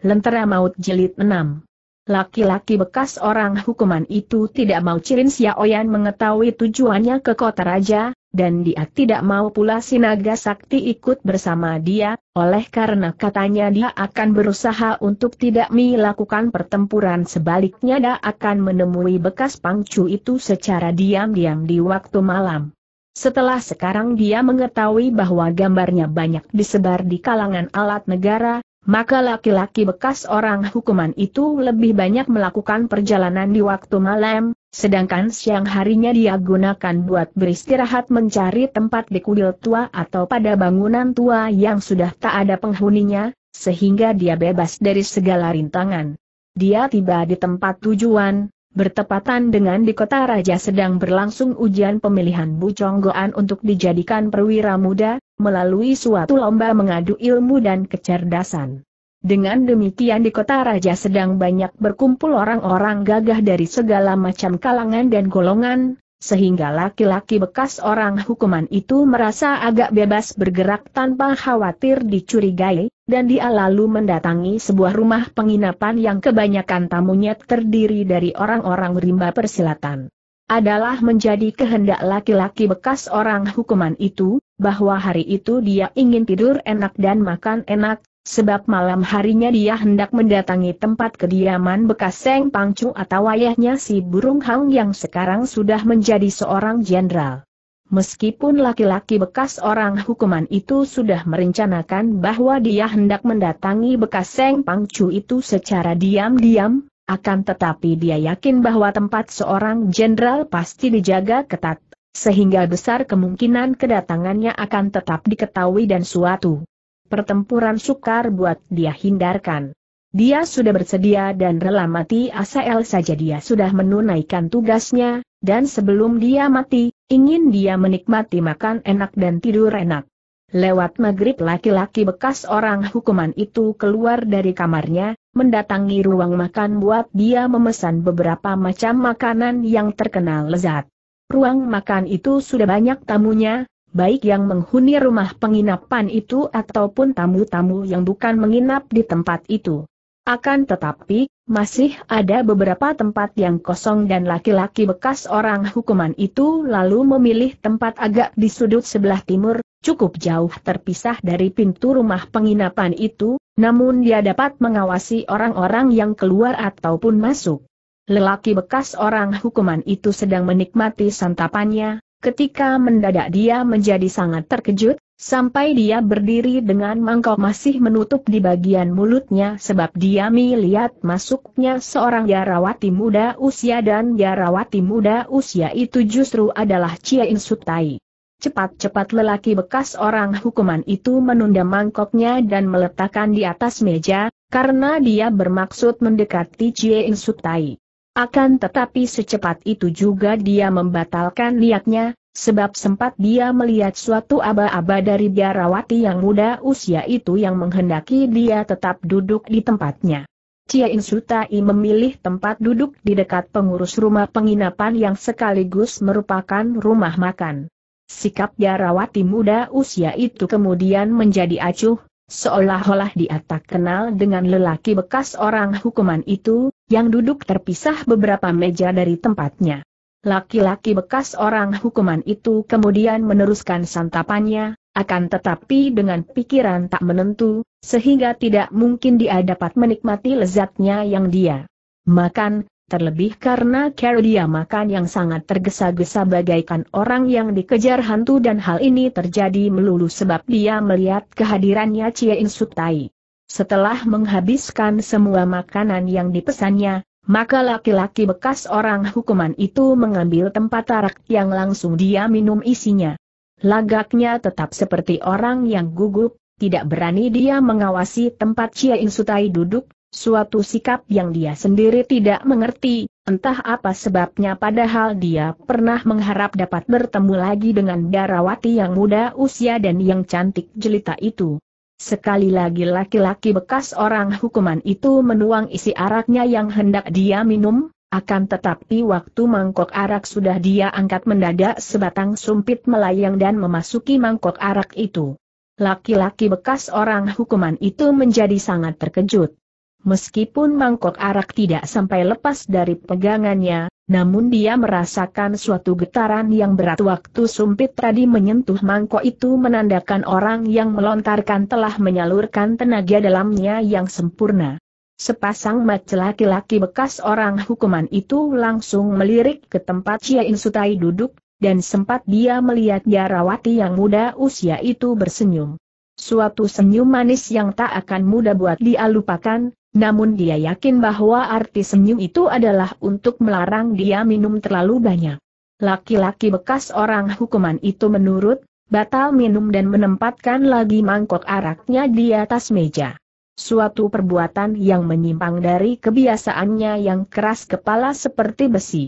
Lentera Maut Jelit 6 Laki-laki bekas orang hukuman itu tidak mau Cirin Siaoyan mengetahui tujuannya ke kota raja, dan dia tidak mau pula sinaga sakti ikut bersama dia, oleh karena katanya dia akan berusaha untuk tidak melakukan pertempuran sebaliknya dia akan menemui bekas pangcu itu secara diam-diam di waktu malam. Setelah sekarang dia mengetahui bahwa gambarnya banyak disebar di kalangan alat negara, maka laki-laki bekas orang hukuman itu lebih banyak melakukan perjalanan di waktu malam, sedangkan siang harinya dia gunakan buat beristirahat mencari tempat di kuil tua atau pada bangunan tua yang sudah tak ada penghuninya, sehingga dia bebas dari segala rintangan. Dia tiba di tempat tujuan, bertepatan dengan di kota raja sedang berlangsung ujian pemilihan Bu Conggoan untuk dijadikan perwira muda, melalui suatu lomba mengadu ilmu dan kecerdasan. Dengan demikian di kota raja sedang banyak berkumpul orang-orang gagah dari segala macam kalangan dan golongan, sehingga laki-laki bekas orang hukuman itu merasa agak bebas bergerak tanpa khawatir dicurigai, dan dia lalu mendatangi sebuah rumah penginapan yang kebanyakan tamunya terdiri dari orang-orang rimba persilatan adalah menjadi kehendak laki-laki bekas orang hukuman itu, bahwa hari itu dia ingin tidur enak dan makan enak, sebab malam harinya dia hendak mendatangi tempat kediaman bekas Seng Pangcu atau ayahnya si Burung Hang yang sekarang sudah menjadi seorang jenderal. Meskipun laki-laki bekas orang hukuman itu sudah merencanakan bahwa dia hendak mendatangi bekas Seng Pangcu itu secara diam-diam, akan tetapi dia yakin bahwa tempat seorang jenderal pasti dijaga ketat, sehingga besar kemungkinan kedatangannya akan tetap diketahui dan suatu pertempuran sukar buat dia hindarkan. Dia sudah bersedia dan rela mati asal saja dia sudah menunaikan tugasnya, dan sebelum dia mati, ingin dia menikmati makan enak dan tidur enak. Lewat maghrib laki-laki bekas orang hukuman itu keluar dari kamarnya, mendatangi ruang makan buat dia memesan beberapa macam makanan yang terkenal lezat. Ruang makan itu sudah banyak tamunya, baik yang menghuni rumah penginapan itu ataupun tamu-tamu yang bukan menginap di tempat itu. Akan tetapi, masih ada beberapa tempat yang kosong dan laki-laki bekas orang hukuman itu lalu memilih tempat agak di sudut sebelah timur, cukup jauh terpisah dari pintu rumah penginapan itu, namun dia dapat mengawasi orang-orang yang keluar ataupun masuk. Lelaki bekas orang hukuman itu sedang menikmati santapannya, ketika mendadak dia menjadi sangat terkejut, sampai dia berdiri dengan mangkok masih menutup di bagian mulutnya sebab dia melihat masuknya seorang biarawati muda usia dan biarawati muda usia itu justru adalah Cie Insutai. Cepat-cepat lelaki bekas orang hukuman itu menunda mangkoknya dan meletakkan di atas meja, karena dia bermaksud mendekati Chie In Sutai. Akan tetapi secepat itu juga dia membatalkan niatnya, sebab sempat dia melihat suatu aba-aba dari biarawati yang muda usia itu yang menghendaki dia tetap duduk di tempatnya. Cia Insutai memilih tempat duduk di dekat pengurus rumah penginapan yang sekaligus merupakan rumah makan. Sikap Jarawati muda usia itu kemudian menjadi acuh, seolah-olah dia tak kenal dengan lelaki bekas orang hukuman itu, yang duduk terpisah beberapa meja dari tempatnya. Laki-laki bekas orang hukuman itu kemudian meneruskan santapannya, akan tetapi dengan pikiran tak menentu, sehingga tidak mungkin dia dapat menikmati lezatnya yang dia makan, terlebih karena dia makan yang sangat tergesa-gesa bagaikan orang yang dikejar hantu dan hal ini terjadi melulu sebab dia melihat kehadirannya Cie Insutai. Setelah menghabiskan semua makanan yang dipesannya, maka laki-laki bekas orang hukuman itu mengambil tempat arak yang langsung dia minum isinya. Lagaknya tetap seperti orang yang gugup, tidak berani dia mengawasi tempat Cie Insutai duduk, Suatu sikap yang dia sendiri tidak mengerti, entah apa sebabnya padahal dia pernah mengharap dapat bertemu lagi dengan Darawati yang muda usia dan yang cantik jelita itu. Sekali lagi laki-laki bekas orang hukuman itu menuang isi araknya yang hendak dia minum, akan tetapi waktu mangkok arak sudah dia angkat mendadak sebatang sumpit melayang dan memasuki mangkok arak itu. Laki-laki bekas orang hukuman itu menjadi sangat terkejut. Meskipun mangkok arak tidak sampai lepas dari pegangannya, namun dia merasakan suatu getaran yang berat waktu sumpit tadi menyentuh mangkok itu menandakan orang yang melontarkan telah menyalurkan tenaga dalamnya yang sempurna. Sepasang mata laki-laki bekas orang hukuman itu langsung melirik ke tempat Chia Insutai duduk, dan sempat dia melihat Yarawati yang muda usia itu bersenyum. Suatu senyum manis yang tak akan mudah buat dia lupakan, namun dia yakin bahwa arti senyum itu adalah untuk melarang dia minum terlalu banyak. Laki-laki bekas orang hukuman itu menurut, batal minum dan menempatkan lagi mangkok araknya di atas meja. Suatu perbuatan yang menyimpang dari kebiasaannya yang keras kepala seperti besi.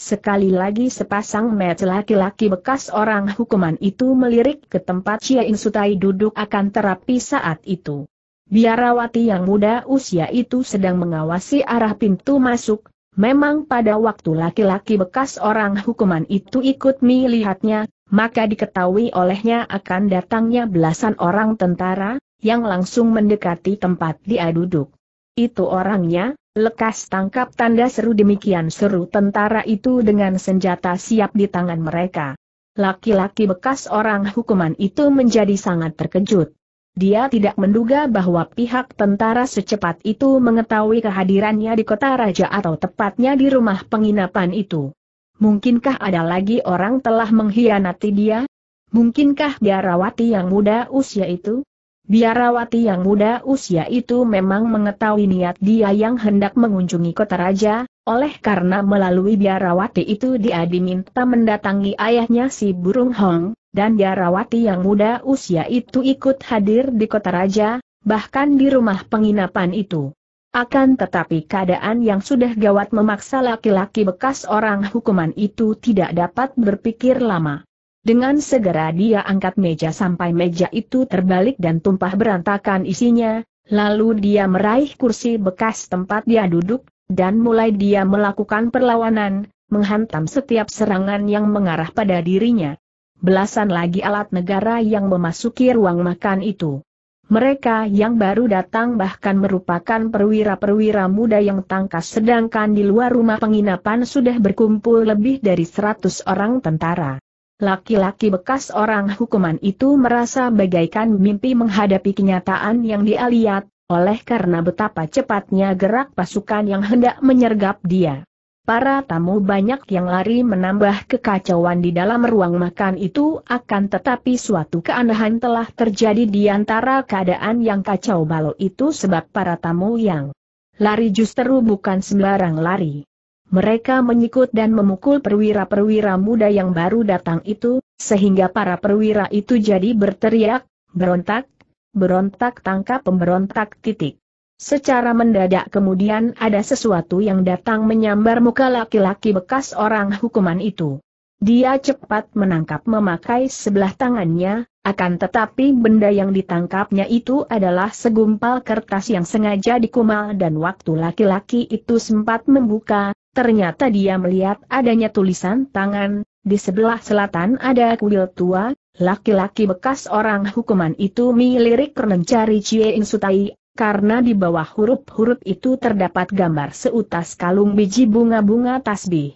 Sekali lagi sepasang mata laki-laki bekas orang hukuman itu melirik ke tempat Chia Insutai duduk akan terapi saat itu. Biarawati yang muda usia itu sedang mengawasi arah pintu masuk, memang pada waktu laki-laki bekas orang hukuman itu ikut melihatnya, maka diketahui olehnya akan datangnya belasan orang tentara, yang langsung mendekati tempat dia duduk. Itu orangnya, lekas tangkap tanda seru demikian seru tentara itu dengan senjata siap di tangan mereka. Laki-laki bekas orang hukuman itu menjadi sangat terkejut. Dia tidak menduga bahwa pihak tentara secepat itu mengetahui kehadirannya di kota raja atau tepatnya di rumah penginapan itu. Mungkinkah ada lagi orang telah mengkhianati dia? Mungkinkah biarawati yang muda usia itu? Biarawati yang muda usia itu memang mengetahui niat dia yang hendak mengunjungi kota raja, oleh karena melalui biarawati itu dia diminta mendatangi ayahnya si Burung Hong, dan Yarawati yang muda usia itu ikut hadir di kota raja, bahkan di rumah penginapan itu. Akan tetapi keadaan yang sudah gawat memaksa laki-laki bekas orang hukuman itu tidak dapat berpikir lama. Dengan segera dia angkat meja sampai meja itu terbalik dan tumpah berantakan isinya, lalu dia meraih kursi bekas tempat dia duduk, dan mulai dia melakukan perlawanan, menghantam setiap serangan yang mengarah pada dirinya belasan lagi alat negara yang memasuki ruang makan itu. Mereka yang baru datang bahkan merupakan perwira-perwira muda yang tangkas sedangkan di luar rumah penginapan sudah berkumpul lebih dari seratus orang tentara. Laki-laki bekas orang hukuman itu merasa bagaikan mimpi menghadapi kenyataan yang dia lihat, oleh karena betapa cepatnya gerak pasukan yang hendak menyergap dia. Para tamu banyak yang lari menambah kekacauan di dalam ruang makan itu akan tetapi suatu keanehan telah terjadi di antara keadaan yang kacau balau itu sebab para tamu yang lari justru bukan sembarang lari. Mereka menyikut dan memukul perwira-perwira muda yang baru datang itu, sehingga para perwira itu jadi berteriak, berontak, berontak tangkap pemberontak titik. Secara mendadak kemudian ada sesuatu yang datang menyambar muka laki-laki bekas orang hukuman itu. Dia cepat menangkap memakai sebelah tangannya, akan tetapi benda yang ditangkapnya itu adalah segumpal kertas yang sengaja dikumal dan waktu laki-laki itu sempat membuka, ternyata dia melihat adanya tulisan tangan, di sebelah selatan ada kuil tua, laki-laki bekas orang hukuman itu melirik mencari cie Insutai karena di bawah huruf-huruf itu terdapat gambar seutas kalung biji bunga-bunga tasbih.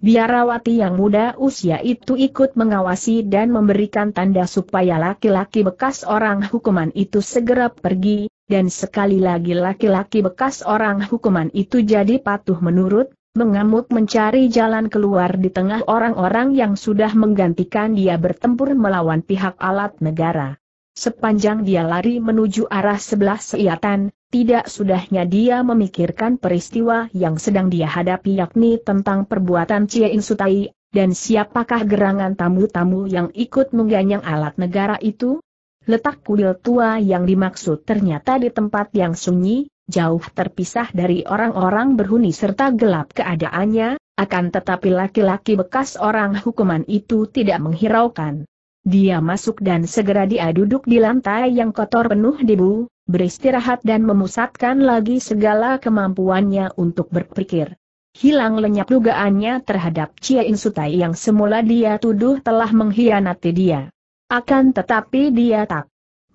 Biarawati yang muda usia itu ikut mengawasi dan memberikan tanda supaya laki-laki bekas orang hukuman itu segera pergi, dan sekali lagi laki-laki bekas orang hukuman itu jadi patuh menurut, mengamuk mencari jalan keluar di tengah orang-orang yang sudah menggantikan dia bertempur melawan pihak alat negara. Sepanjang dia lari menuju arah sebelah seiatan, tidak sudahnya dia memikirkan peristiwa yang sedang dia hadapi yakni tentang perbuatan Cie Insutai, dan siapakah gerangan tamu-tamu yang ikut mengganyang alat negara itu? Letak kuil tua yang dimaksud ternyata di tempat yang sunyi, jauh terpisah dari orang-orang berhuni serta gelap keadaannya, akan tetapi laki-laki bekas orang hukuman itu tidak menghiraukan. Dia masuk dan segera dia duduk di lantai yang kotor penuh debu, beristirahat dan memusatkan lagi segala kemampuannya untuk berpikir. Hilang lenyap dugaannya terhadap Cia Insutai yang semula dia tuduh telah mengkhianati dia. Akan tetapi dia tak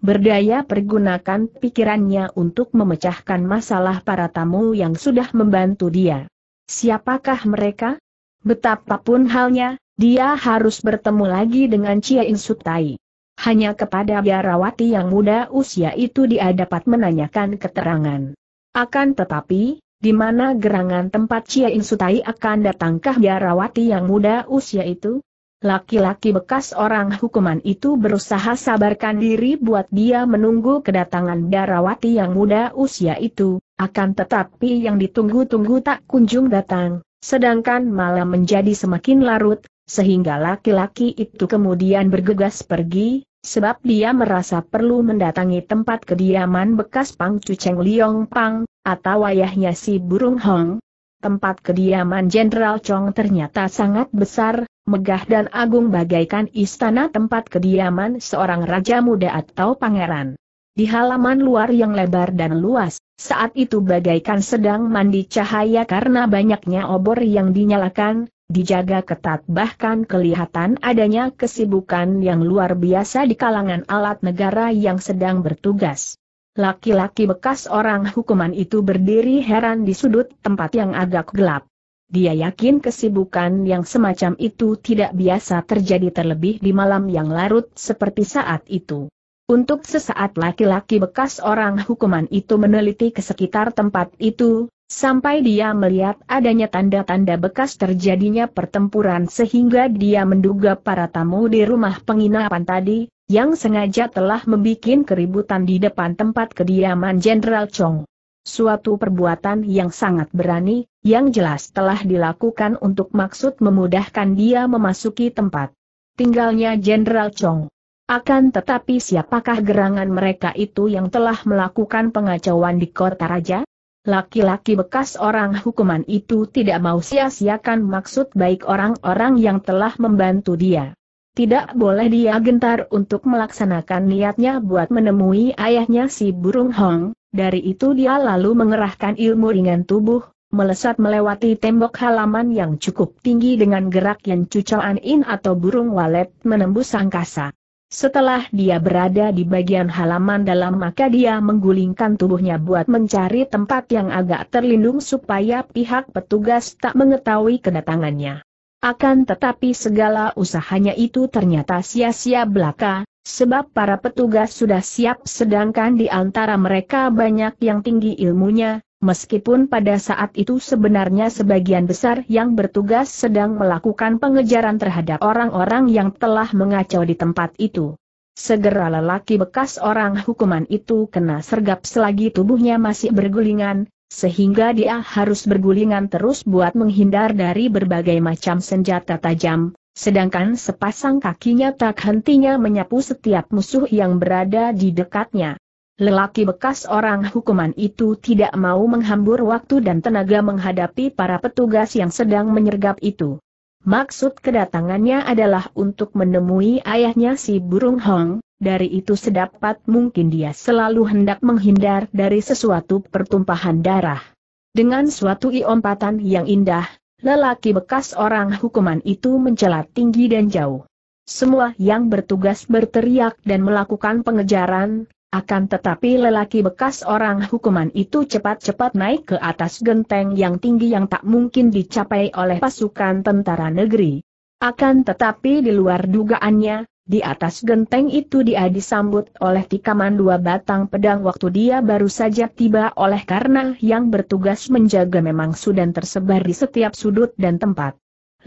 berdaya pergunakan pikirannya untuk memecahkan masalah para tamu yang sudah membantu dia. Siapakah mereka? Betapapun halnya, dia harus bertemu lagi dengan Cia Insutai. Hanya kepada biarawati yang muda usia itu dia dapat menanyakan keterangan. Akan tetapi, di mana gerangan tempat Cia Insutai akan datangkah biarawati yang muda usia itu? Laki-laki bekas orang hukuman itu berusaha sabarkan diri buat dia menunggu kedatangan biarawati yang muda usia itu, akan tetapi yang ditunggu-tunggu tak kunjung datang, sedangkan malam menjadi semakin larut, sehingga laki-laki itu kemudian bergegas pergi, sebab dia merasa perlu mendatangi tempat kediaman bekas Pang Cuceng Liong Pang, atau ayahnya si Burung Hong. Tempat kediaman Jenderal Chong ternyata sangat besar, megah dan agung bagaikan istana tempat kediaman seorang raja muda atau pangeran. Di halaman luar yang lebar dan luas, saat itu bagaikan sedang mandi cahaya karena banyaknya obor yang dinyalakan, dijaga ketat bahkan kelihatan adanya kesibukan yang luar biasa di kalangan alat negara yang sedang bertugas. Laki-laki bekas orang hukuman itu berdiri heran di sudut tempat yang agak gelap. Dia yakin kesibukan yang semacam itu tidak biasa terjadi terlebih di malam yang larut seperti saat itu. Untuk sesaat laki-laki bekas orang hukuman itu meneliti ke sekitar tempat itu, Sampai dia melihat adanya tanda-tanda bekas terjadinya pertempuran sehingga dia menduga para tamu di rumah penginapan tadi, yang sengaja telah membuat keributan di depan tempat kediaman Jenderal Chong. Suatu perbuatan yang sangat berani, yang jelas telah dilakukan untuk maksud memudahkan dia memasuki tempat tinggalnya Jenderal Chong. Akan tetapi siapakah gerangan mereka itu yang telah melakukan pengacauan di kota raja? Laki-laki bekas orang hukuman itu tidak mau sia-siakan maksud baik orang-orang yang telah membantu dia. Tidak boleh dia gentar untuk melaksanakan niatnya buat menemui ayahnya si burung hong, dari itu dia lalu mengerahkan ilmu ringan tubuh, melesat melewati tembok halaman yang cukup tinggi dengan gerak yang cucoan in atau burung walet menembus angkasa. Setelah dia berada di bagian halaman dalam maka dia menggulingkan tubuhnya buat mencari tempat yang agak terlindung supaya pihak petugas tak mengetahui kedatangannya. Akan tetapi segala usahanya itu ternyata sia-sia belaka, sebab para petugas sudah siap sedangkan di antara mereka banyak yang tinggi ilmunya, Meskipun pada saat itu sebenarnya sebagian besar yang bertugas sedang melakukan pengejaran terhadap orang-orang yang telah mengacau di tempat itu. Segera lelaki bekas orang hukuman itu kena sergap selagi tubuhnya masih bergulingan, sehingga dia harus bergulingan terus buat menghindar dari berbagai macam senjata tajam, sedangkan sepasang kakinya tak hentinya menyapu setiap musuh yang berada di dekatnya. Lelaki bekas orang hukuman itu tidak mau menghambur waktu dan tenaga menghadapi para petugas yang sedang menyergap itu. Maksud kedatangannya adalah untuk menemui ayahnya si burung Hong, dari itu sedapat mungkin dia selalu hendak menghindar dari sesuatu pertumpahan darah. Dengan suatu iompatan yang indah, lelaki bekas orang hukuman itu mencela tinggi dan jauh. Semua yang bertugas berteriak dan melakukan pengejaran, akan tetapi lelaki bekas orang hukuman itu cepat-cepat naik ke atas genteng yang tinggi yang tak mungkin dicapai oleh pasukan tentara negeri. Akan tetapi di luar dugaannya, di atas genteng itu dia disambut oleh tikaman dua batang pedang waktu dia baru saja tiba oleh karena yang bertugas menjaga memang sudah tersebar di setiap sudut dan tempat.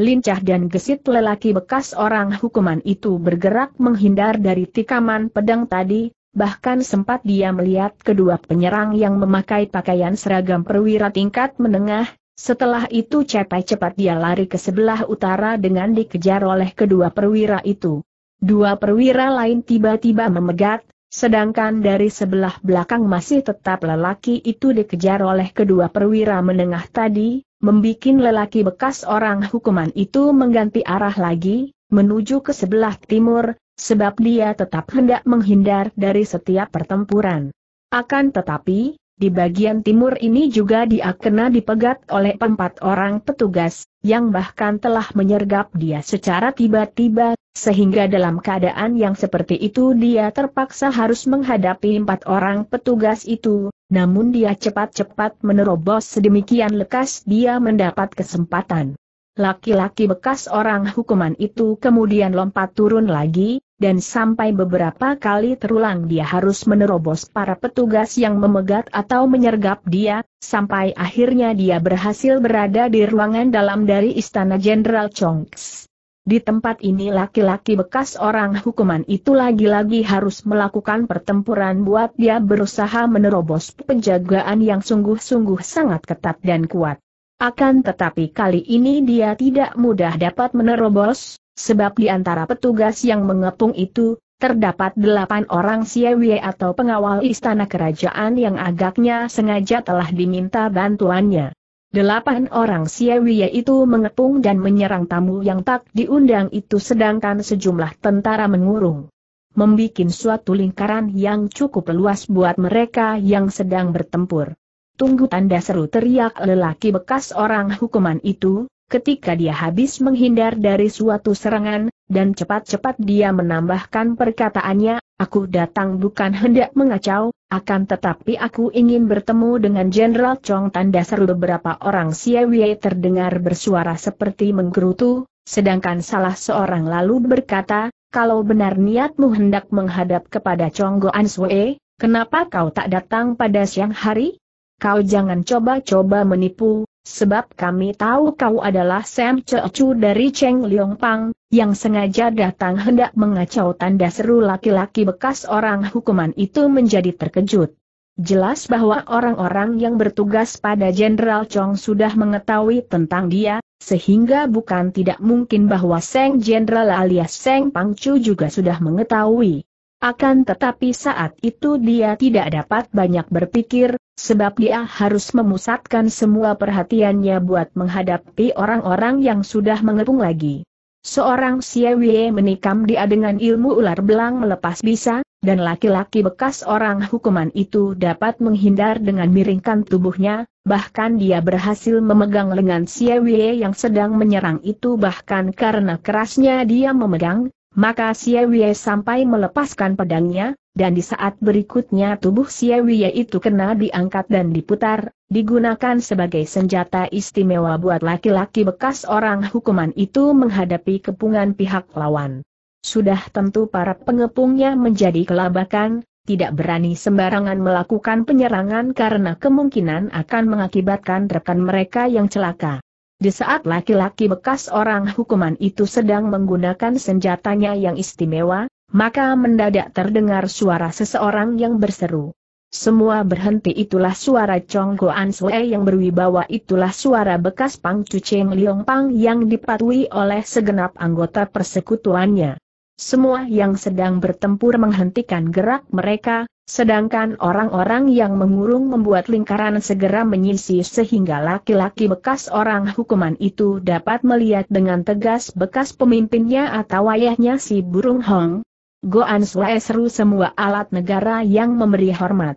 Lincah dan gesit lelaki bekas orang hukuman itu bergerak menghindar dari tikaman pedang tadi, bahkan sempat dia melihat kedua penyerang yang memakai pakaian seragam perwira tingkat menengah, setelah itu cepat-cepat dia lari ke sebelah utara dengan dikejar oleh kedua perwira itu. Dua perwira lain tiba-tiba memegat, sedangkan dari sebelah belakang masih tetap lelaki itu dikejar oleh kedua perwira menengah tadi, membuat lelaki bekas orang hukuman itu mengganti arah lagi, menuju ke sebelah timur, Sebab dia tetap hendak menghindar dari setiap pertempuran. Akan tetapi, di bagian timur ini juga dia kena dipegat oleh empat orang petugas, yang bahkan telah menyergap dia secara tiba-tiba, sehingga dalam keadaan yang seperti itu dia terpaksa harus menghadapi empat orang petugas itu, namun dia cepat-cepat menerobos sedemikian lekas dia mendapat kesempatan. Laki-laki bekas orang hukuman itu kemudian lompat turun lagi, dan sampai beberapa kali terulang dia harus menerobos para petugas yang memegat atau menyergap dia, sampai akhirnya dia berhasil berada di ruangan dalam dari Istana Jenderal Chongks. Di tempat ini laki-laki bekas orang hukuman itu lagi-lagi harus melakukan pertempuran buat dia berusaha menerobos penjagaan yang sungguh-sungguh sangat ketat dan kuat. Akan tetapi kali ini dia tidak mudah dapat menerobos, sebab di antara petugas yang mengepung itu, terdapat delapan orang siawie atau pengawal istana kerajaan yang agaknya sengaja telah diminta bantuannya. Delapan orang siawie itu mengepung dan menyerang tamu yang tak diundang itu sedangkan sejumlah tentara mengurung. Membikin suatu lingkaran yang cukup luas buat mereka yang sedang bertempur. Tunggu tanda seru teriak lelaki bekas orang hukuman itu, ketika dia habis menghindar dari suatu serangan, dan cepat-cepat dia menambahkan perkataannya, aku datang bukan hendak mengacau, akan tetapi aku ingin bertemu dengan Jenderal Chong tanda seru beberapa orang Siawie terdengar bersuara seperti menggerutu, sedangkan salah seorang lalu berkata, kalau benar niatmu hendak menghadap kepada Chong Goan Sue, kenapa kau tak datang pada siang hari? Kau jangan coba-coba menipu, sebab kami tahu kau adalah Sam Cecu dari Cheng Liong Pang, yang sengaja datang hendak mengacau tanda seru laki-laki bekas orang hukuman itu menjadi terkejut. Jelas bahwa orang-orang yang bertugas pada Jenderal Chong sudah mengetahui tentang dia, sehingga bukan tidak mungkin bahwa Seng Jenderal alias Seng Pangcu juga sudah mengetahui. Akan tetapi saat itu dia tidak dapat banyak berpikir, sebab dia harus memusatkan semua perhatiannya buat menghadapi orang-orang yang sudah mengepung lagi. Seorang siawie menikam dia dengan ilmu ular belang melepas bisa, dan laki-laki bekas orang hukuman itu dapat menghindar dengan miringkan tubuhnya, bahkan dia berhasil memegang lengan siawie yang sedang menyerang itu bahkan karena kerasnya dia memegang, maka Siewie sampai melepaskan pedangnya, dan di saat berikutnya tubuh Siewie itu kena diangkat dan diputar, digunakan sebagai senjata istimewa buat laki-laki bekas orang hukuman itu menghadapi kepungan pihak lawan. Sudah tentu para pengepungnya menjadi kelabakan, tidak berani sembarangan melakukan penyerangan karena kemungkinan akan mengakibatkan rekan mereka yang celaka. Di saat laki-laki bekas orang hukuman itu sedang menggunakan senjatanya yang istimewa, maka mendadak terdengar suara seseorang yang berseru. Semua berhenti itulah suara Chong An Sue yang berwibawa itulah suara bekas Pang Chu Cheng Liong Pang yang dipatuhi oleh segenap anggota persekutuannya. Semua yang sedang bertempur menghentikan gerak mereka, Sedangkan orang-orang yang mengurung membuat lingkaran segera menyisih sehingga laki-laki bekas orang hukuman itu dapat melihat dengan tegas bekas pemimpinnya atau ayahnya si burung hong. Goan Suai seru semua alat negara yang memberi hormat.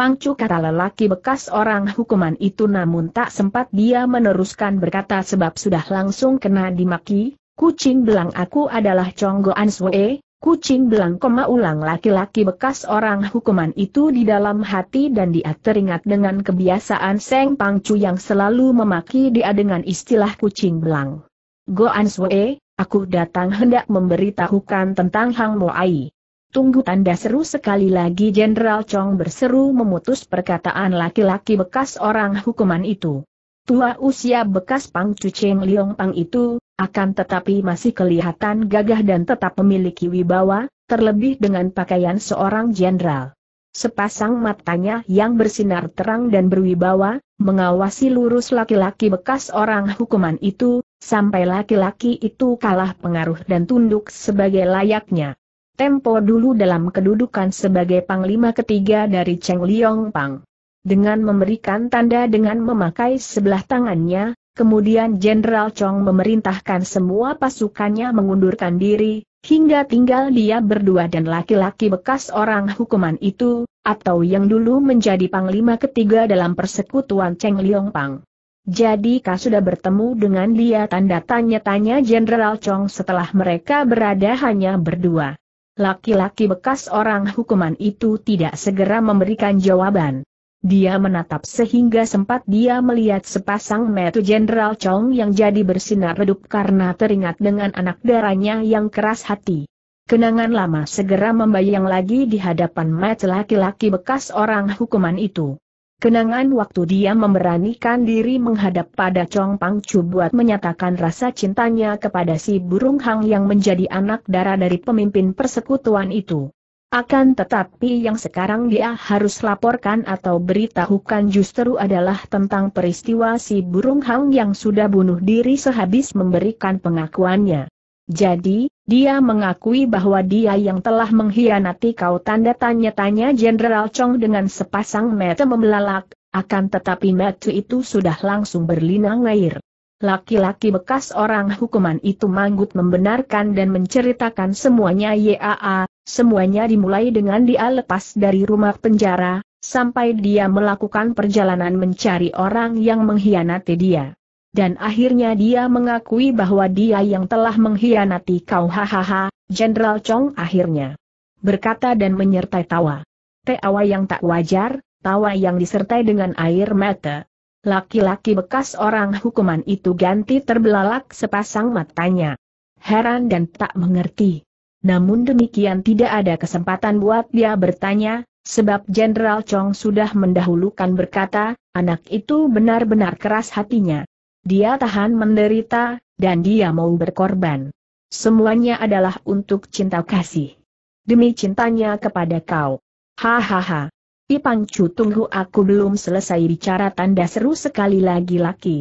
Pangcu kata lelaki bekas orang hukuman itu namun tak sempat dia meneruskan berkata sebab sudah langsung kena dimaki, kucing belang aku adalah Chong Goan Sue, Kucing belang koma ulang laki-laki bekas orang hukuman itu di dalam hati dan dia teringat dengan kebiasaan Seng Pangcu yang selalu memaki dia dengan istilah kucing belang. Goan Sue, aku datang hendak memberitahukan tentang Hang Mo Ai. Tunggu tanda seru sekali lagi Jenderal Chong berseru memutus perkataan laki-laki bekas orang hukuman itu. Tua usia bekas Pangcu Cheng Liong Pang itu, akan tetapi masih kelihatan gagah dan tetap memiliki wibawa, terlebih dengan pakaian seorang jenderal. Sepasang matanya yang bersinar terang dan berwibawa, mengawasi lurus laki-laki bekas orang hukuman itu, sampai laki-laki itu kalah pengaruh dan tunduk sebagai layaknya. Tempo dulu dalam kedudukan sebagai panglima ketiga dari Cheng Liong Pang. Dengan memberikan tanda dengan memakai sebelah tangannya, Kemudian Jenderal Chong memerintahkan semua pasukannya mengundurkan diri, hingga tinggal dia berdua dan laki-laki bekas orang hukuman itu, atau yang dulu menjadi panglima ketiga dalam persekutuan Cheng Liong Pang. Jadi kau sudah bertemu dengan dia tanda tanya-tanya Jenderal Chong setelah mereka berada hanya berdua. Laki-laki bekas orang hukuman itu tidak segera memberikan jawaban. Dia menatap sehingga sempat dia melihat sepasang metu Jenderal Chong yang jadi bersinar redup karena teringat dengan anak darahnya yang keras hati. Kenangan lama segera membayang lagi di hadapan metu laki-laki bekas orang hukuman itu. Kenangan waktu dia memberanikan diri menghadap pada Chong Pang Chu buat menyatakan rasa cintanya kepada si burung hang yang menjadi anak darah dari pemimpin persekutuan itu. Akan tetapi yang sekarang dia harus laporkan atau beritahukan justru adalah tentang peristiwa si burung hang yang sudah bunuh diri sehabis memberikan pengakuannya. Jadi, dia mengakui bahwa dia yang telah mengkhianati kau tanda tanya-tanya Jenderal Chong dengan sepasang mata membelalak, akan tetapi mata itu sudah langsung berlinang air. Laki-laki bekas orang hukuman itu manggut membenarkan dan menceritakan semuanya YAA, Semuanya dimulai dengan dia lepas dari rumah penjara, sampai dia melakukan perjalanan mencari orang yang mengkhianati dia. Dan akhirnya dia mengakui bahwa dia yang telah mengkhianati kau hahaha, Jenderal Chong akhirnya berkata dan menyertai tawa. Tawa yang tak wajar, tawa yang disertai dengan air mata. Laki-laki bekas orang hukuman itu ganti terbelalak sepasang matanya. Heran dan tak mengerti namun demikian tidak ada kesempatan buat dia bertanya, sebab Jenderal Chong sudah mendahulukan berkata, anak itu benar-benar keras hatinya. Dia tahan menderita, dan dia mau berkorban. Semuanya adalah untuk cinta kasih. Demi cintanya kepada kau. Hahaha. Ipang Chu tunggu aku belum selesai bicara tanda seru sekali lagi laki.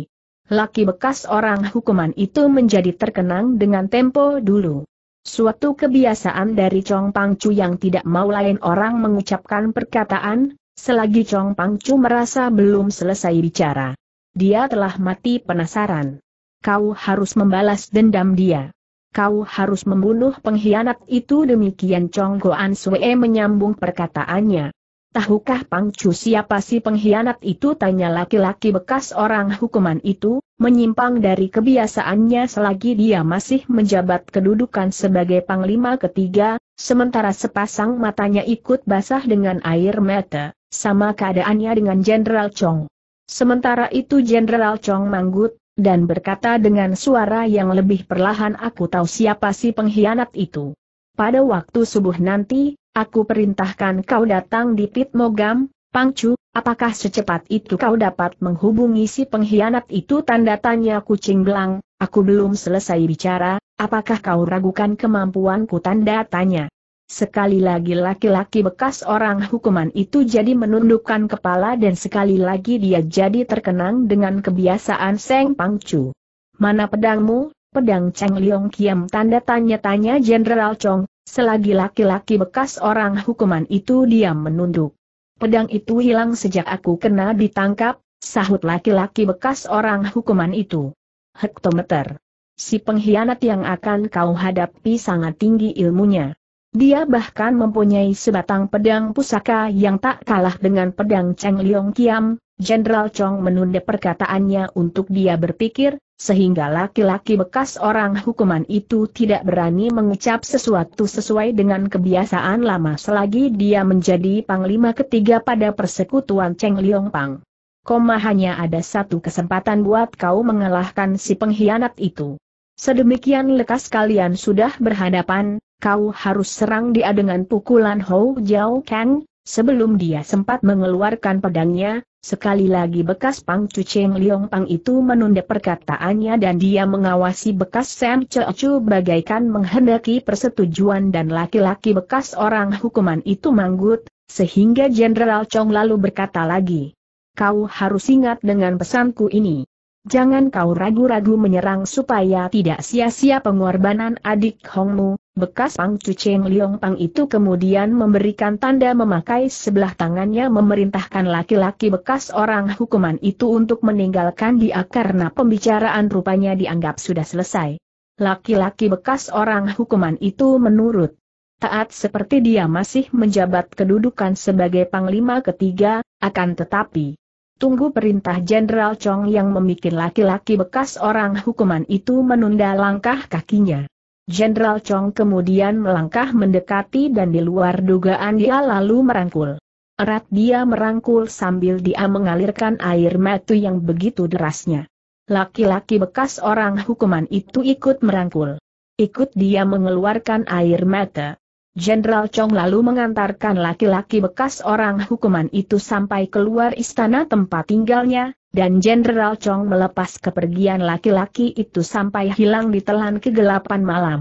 Laki bekas orang hukuman itu menjadi terkenang dengan tempo dulu. Suatu kebiasaan dari Chong Pang Chu yang tidak mau lain orang mengucapkan perkataan, selagi Chong Pang Chu merasa belum selesai bicara. Dia telah mati penasaran. Kau harus membalas dendam dia. Kau harus membunuh pengkhianat itu demikian Chong Goan Sue menyambung perkataannya. Tahukah Pang Chu siapa si pengkhianat itu? Tanya laki-laki bekas orang hukuman itu, menyimpang dari kebiasaannya selagi dia masih menjabat kedudukan sebagai panglima ketiga, sementara sepasang matanya ikut basah dengan air mata, sama keadaannya dengan Jenderal Chong. Sementara itu Jenderal Chong manggut, dan berkata dengan suara yang lebih perlahan aku tahu siapa si pengkhianat itu. Pada waktu subuh nanti, Aku perintahkan kau datang di Pit Mogam, Pangcu, apakah secepat itu kau dapat menghubungi si pengkhianat itu? Tanda tanya kucing belang, aku belum selesai bicara, apakah kau ragukan kemampuanku? Tanda tanya. Sekali lagi laki-laki bekas orang hukuman itu jadi menundukkan kepala dan sekali lagi dia jadi terkenang dengan kebiasaan Seng Pangcu. Mana pedangmu, pedang Cheng Liong Kiam? Tanda tanya-tanya Jenderal Chong, Selagi laki-laki bekas orang hukuman itu diam menunduk. Pedang itu hilang sejak aku kena ditangkap, sahut laki-laki bekas orang hukuman itu. Hektometer. Si pengkhianat yang akan kau hadapi sangat tinggi ilmunya. Dia bahkan mempunyai sebatang pedang pusaka yang tak kalah dengan pedang Cheng Liong Kiam, Jenderal Chong menunda perkataannya untuk dia berpikir, sehingga laki-laki bekas orang hukuman itu tidak berani mengucap sesuatu sesuai dengan kebiasaan lama selagi dia menjadi panglima ketiga pada persekutuan Cheng Liong Pang. Koma hanya ada satu kesempatan buat kau mengalahkan si pengkhianat itu. Sedemikian lekas kalian sudah berhadapan, kau harus serang dia dengan pukulan Hou Jiao Kang, Sebelum dia sempat mengeluarkan pedangnya, sekali lagi bekas Pang Chu Cheng Liong Pang itu menunda perkataannya dan dia mengawasi bekas Sam Cheo Chu bagaikan menghendaki persetujuan dan laki-laki bekas orang hukuman itu manggut, sehingga Jenderal Chong lalu berkata lagi. Kau harus ingat dengan pesanku ini. Jangan kau ragu-ragu menyerang supaya tidak sia-sia pengorbanan adik Hongmu, bekas Pang Cheng Liong Pang itu kemudian memberikan tanda memakai sebelah tangannya memerintahkan laki-laki bekas orang hukuman itu untuk meninggalkan dia karena pembicaraan rupanya dianggap sudah selesai. Laki-laki bekas orang hukuman itu menurut taat seperti dia masih menjabat kedudukan sebagai panglima ketiga, akan tetapi tunggu perintah Jenderal Chong yang memikir laki-laki bekas orang hukuman itu menunda langkah kakinya. Jenderal Chong kemudian melangkah mendekati dan di luar dugaan dia lalu merangkul. Erat dia merangkul sambil dia mengalirkan air mata yang begitu derasnya. Laki-laki bekas orang hukuman itu ikut merangkul. Ikut dia mengeluarkan air mata. Jenderal Chong lalu mengantarkan laki-laki bekas orang hukuman itu sampai keluar istana tempat tinggalnya, dan Jenderal Chong melepas kepergian laki-laki itu sampai hilang di telan kegelapan malam.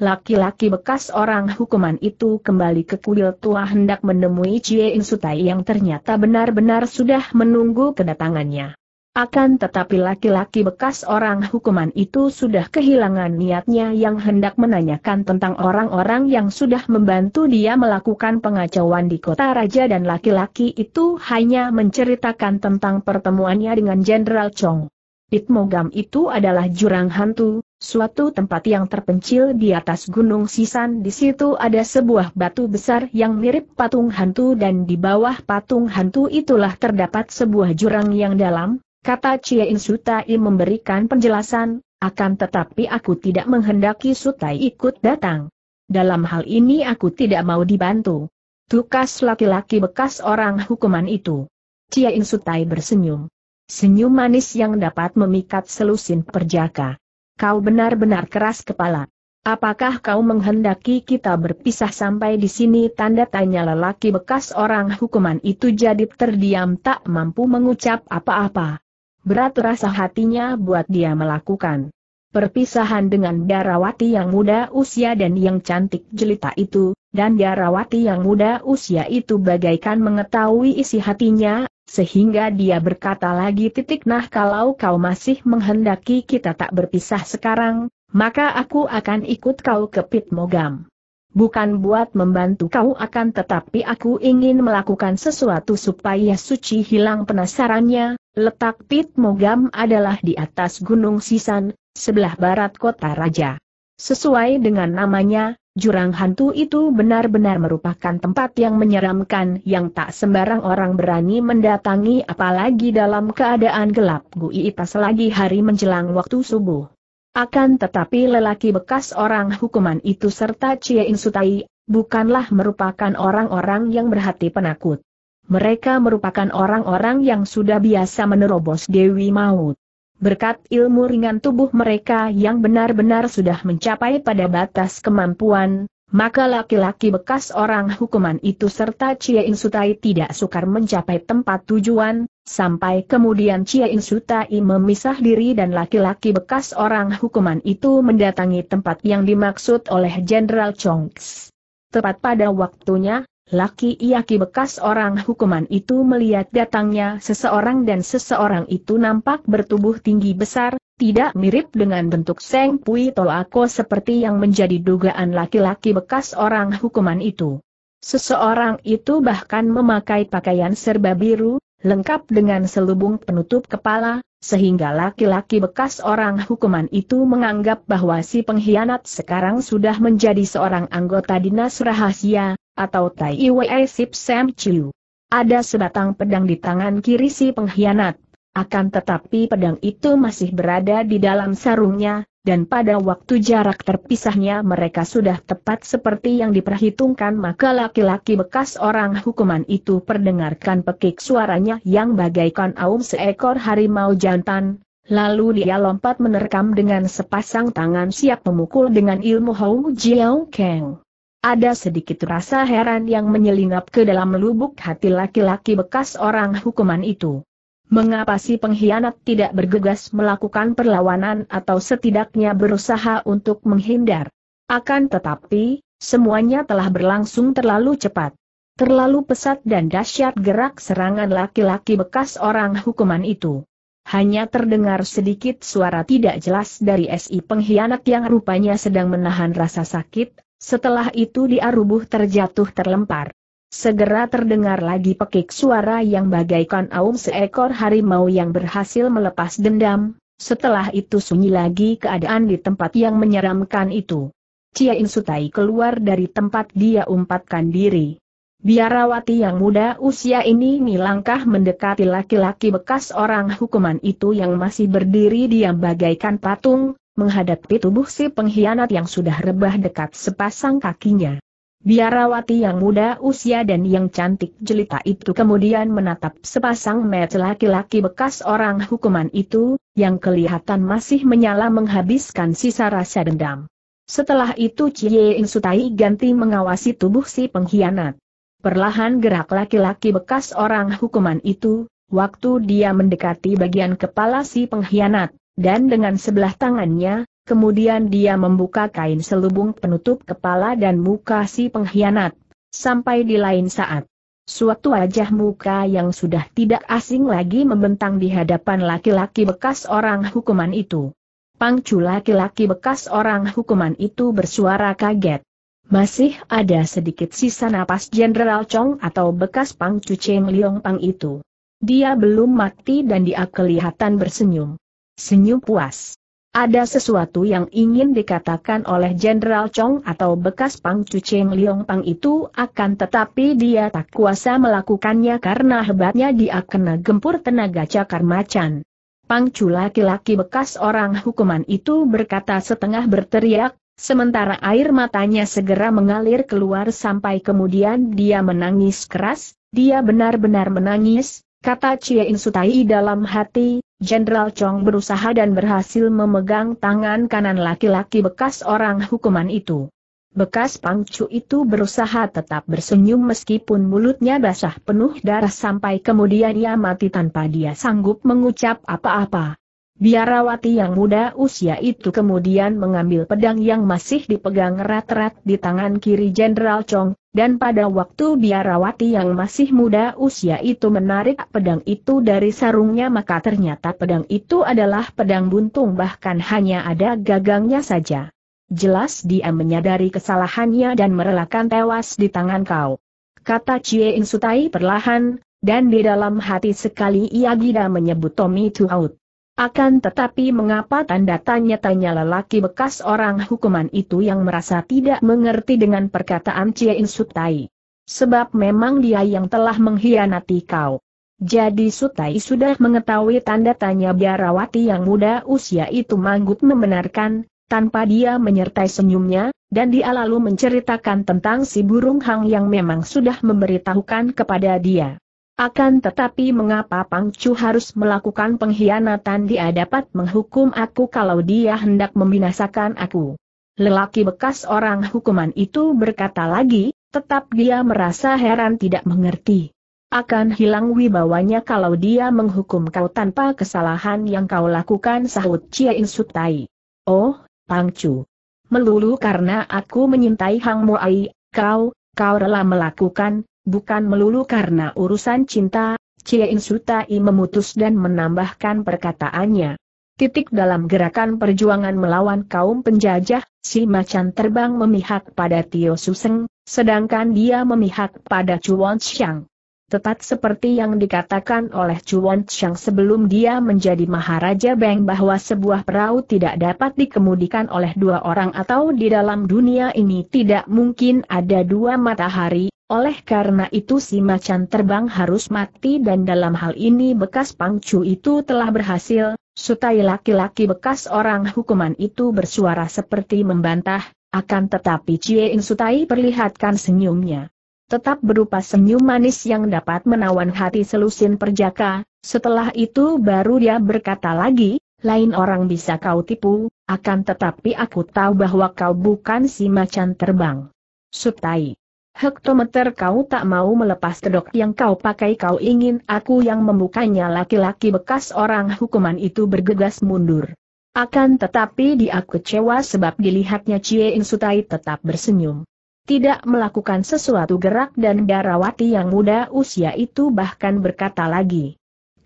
Laki-laki bekas orang hukuman itu kembali ke kuil tua hendak menemui Chie Insutai yang ternyata benar-benar sudah menunggu kedatangannya. Akan tetapi laki-laki bekas orang hukuman itu sudah kehilangan niatnya yang hendak menanyakan tentang orang-orang yang sudah membantu dia melakukan pengacauan di kota raja dan laki-laki itu hanya menceritakan tentang pertemuannya dengan Jenderal Chong. Itmogam itu adalah jurang hantu, suatu tempat yang terpencil di atas gunung Sisan di situ ada sebuah batu besar yang mirip patung hantu dan di bawah patung hantu itulah terdapat sebuah jurang yang dalam, Kata In Sutai memberikan penjelasan, akan tetapi aku tidak menghendaki Sutai ikut datang. Dalam hal ini aku tidak mau dibantu. Tukas laki-laki bekas orang hukuman itu. In Sutai bersenyum. Senyum manis yang dapat memikat selusin perjaka. Kau benar-benar keras kepala. Apakah kau menghendaki kita berpisah sampai di sini? Tanda tanya lelaki bekas orang hukuman itu jadi terdiam tak mampu mengucap apa-apa. Berat rasa hatinya buat dia melakukan. Perpisahan dengan Darawati yang muda usia dan yang cantik jelita itu, dan Darawati yang muda usia itu bagaikan mengetahui isi hatinya, sehingga dia berkata lagi titik nah kalau kau masih menghendaki kita tak berpisah sekarang, maka aku akan ikut kau ke Pitmogam. Mogam bukan buat membantu kau akan tetapi aku ingin melakukan sesuatu supaya suci hilang penasarannya, letak pit mogam adalah di atas gunung Sisan, sebelah barat kota raja. Sesuai dengan namanya, jurang hantu itu benar-benar merupakan tempat yang menyeramkan yang tak sembarang orang berani mendatangi apalagi dalam keadaan gelap Gui pas lagi hari menjelang waktu subuh. Akan tetapi lelaki bekas orang hukuman itu serta Cie Insutai, bukanlah merupakan orang-orang yang berhati penakut. Mereka merupakan orang-orang yang sudah biasa menerobos Dewi Maut. Berkat ilmu ringan tubuh mereka yang benar-benar sudah mencapai pada batas kemampuan, maka laki-laki bekas orang hukuman itu serta Cie Insutai tidak sukar mencapai tempat tujuan, Sampai kemudian Chia Insutai memisah diri dan laki-laki bekas orang hukuman itu mendatangi tempat yang dimaksud oleh Jenderal Chongs. Tepat pada waktunya, laki-laki bekas orang hukuman itu melihat datangnya seseorang dan seseorang itu nampak bertubuh tinggi besar, tidak mirip dengan bentuk Seng Pui Tolako seperti yang menjadi dugaan laki-laki bekas orang hukuman itu. Seseorang itu bahkan memakai pakaian serba biru, lengkap dengan selubung penutup kepala, sehingga laki-laki bekas orang hukuman itu menganggap bahwa si pengkhianat sekarang sudah menjadi seorang anggota dinas rahasia, atau Tai Wei Sip Sam Chiu. Ada sebatang pedang di tangan kiri si pengkhianat, akan tetapi pedang itu masih berada di dalam sarungnya, dan pada waktu jarak terpisahnya mereka sudah tepat seperti yang diperhitungkan maka laki-laki bekas orang hukuman itu perdengarkan pekik suaranya yang bagaikan aum seekor harimau jantan, lalu dia lompat menerkam dengan sepasang tangan siap memukul dengan ilmu Hou Jiao Kang. Ada sedikit rasa heran yang menyelinap ke dalam lubuk hati laki-laki bekas orang hukuman itu. Mengapa si pengkhianat tidak bergegas melakukan perlawanan atau setidaknya berusaha untuk menghindar? Akan tetapi, semuanya telah berlangsung terlalu cepat. Terlalu pesat dan dahsyat gerak serangan laki-laki bekas orang hukuman itu. Hanya terdengar sedikit suara tidak jelas dari SI pengkhianat yang rupanya sedang menahan rasa sakit, setelah itu dia rubuh terjatuh terlempar. Segera terdengar lagi pekik suara yang bagaikan aum seekor harimau yang berhasil melepas dendam, setelah itu sunyi lagi keadaan di tempat yang menyeramkan itu. Cia Insutai keluar dari tempat dia umpatkan diri. Biarawati yang muda usia ini milangkah mendekati laki-laki bekas orang hukuman itu yang masih berdiri diam bagaikan patung, menghadapi tubuh si pengkhianat yang sudah rebah dekat sepasang kakinya. Biarawati yang muda usia dan yang cantik jelita itu kemudian menatap sepasang mata laki-laki bekas orang hukuman itu, yang kelihatan masih menyala menghabiskan sisa rasa dendam. Setelah itu Cie Insutai ganti mengawasi tubuh si pengkhianat. Perlahan gerak laki-laki bekas orang hukuman itu, waktu dia mendekati bagian kepala si pengkhianat, dan dengan sebelah tangannya, Kemudian dia membuka kain selubung penutup kepala dan muka si pengkhianat. Sampai di lain saat, suatu wajah muka yang sudah tidak asing lagi membentang di hadapan laki-laki bekas orang hukuman itu. Pangcu laki-laki bekas orang hukuman itu bersuara kaget. Masih ada sedikit sisa napas Jenderal Chong atau bekas Pangcu Cheng Liong Pang itu. Dia belum mati dan dia kelihatan bersenyum. Senyum puas. Ada sesuatu yang ingin dikatakan oleh Jenderal Chong atau bekas Pang Cu Cheng Liong Pang itu akan tetapi dia tak kuasa melakukannya karena hebatnya dia kena gempur tenaga cakar macan. Pang Cu laki-laki bekas orang hukuman itu berkata setengah berteriak, sementara air matanya segera mengalir keluar sampai kemudian dia menangis keras, dia benar-benar menangis, kata Chie In Sutai dalam hati, Jenderal Chong berusaha dan berhasil memegang tangan kanan laki-laki bekas orang hukuman itu. Bekas pangcu itu berusaha tetap bersenyum meskipun mulutnya basah penuh darah sampai kemudian ia mati tanpa dia sanggup mengucap apa-apa. Biarawati yang muda usia itu kemudian mengambil pedang yang masih dipegang erat-erat di tangan kiri Jenderal Chong, dan pada waktu biarawati yang masih muda usia itu menarik pedang itu dari sarungnya maka ternyata pedang itu adalah pedang buntung bahkan hanya ada gagangnya saja. Jelas dia menyadari kesalahannya dan merelakan tewas di tangan kau. Kata Cie Insutai perlahan, dan di dalam hati sekali ia tidak menyebut Tommy out. Akan tetapi mengapa tanda tanya-tanya lelaki bekas orang hukuman itu yang merasa tidak mengerti dengan perkataan Cie In Sutai? Sebab memang dia yang telah mengkhianati kau. Jadi Sutai sudah mengetahui tanda tanya biarawati yang muda usia itu manggut membenarkan, tanpa dia menyertai senyumnya, dan dia lalu menceritakan tentang si burung hang yang memang sudah memberitahukan kepada dia. Akan tetapi mengapa Pang Chu harus melakukan pengkhianatan dia dapat menghukum aku kalau dia hendak membinasakan aku. Lelaki bekas orang hukuman itu berkata lagi, tetap dia merasa heran tidak mengerti. Akan hilang wibawanya kalau dia menghukum kau tanpa kesalahan yang kau lakukan sahut In Insutai. Oh, Pang Chu, Melulu karena aku menyintai Hang Muai, kau, kau rela melakukan, Bukan melulu karena urusan cinta, Cie Sutai memutus dan menambahkan perkataannya. Titik dalam gerakan perjuangan melawan kaum penjajah, si macan terbang memihak pada Tio Suseng, sedangkan dia memihak pada Chuan Xiang. Tepat seperti yang dikatakan oleh Chuan Xiang sebelum dia menjadi Maharaja Beng bahwa sebuah perahu tidak dapat dikemudikan oleh dua orang atau di dalam dunia ini tidak mungkin ada dua matahari, oleh karena itu si macan terbang harus mati dan dalam hal ini bekas pangcu itu telah berhasil, sutai laki-laki bekas orang hukuman itu bersuara seperti membantah, akan tetapi Cie In Sutai perlihatkan senyumnya. Tetap berupa senyum manis yang dapat menawan hati selusin perjaka, setelah itu baru dia berkata lagi, lain orang bisa kau tipu, akan tetapi aku tahu bahwa kau bukan si macan terbang. Sutai. Hektometer kau tak mau melepas kedok yang kau pakai kau ingin aku yang membukanya laki-laki bekas orang hukuman itu bergegas mundur. Akan tetapi dia kecewa sebab dilihatnya Cie Sutai tetap bersenyum. Tidak melakukan sesuatu gerak dan Darawati yang muda usia itu bahkan berkata lagi.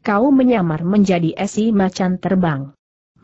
Kau menyamar menjadi esi macan terbang.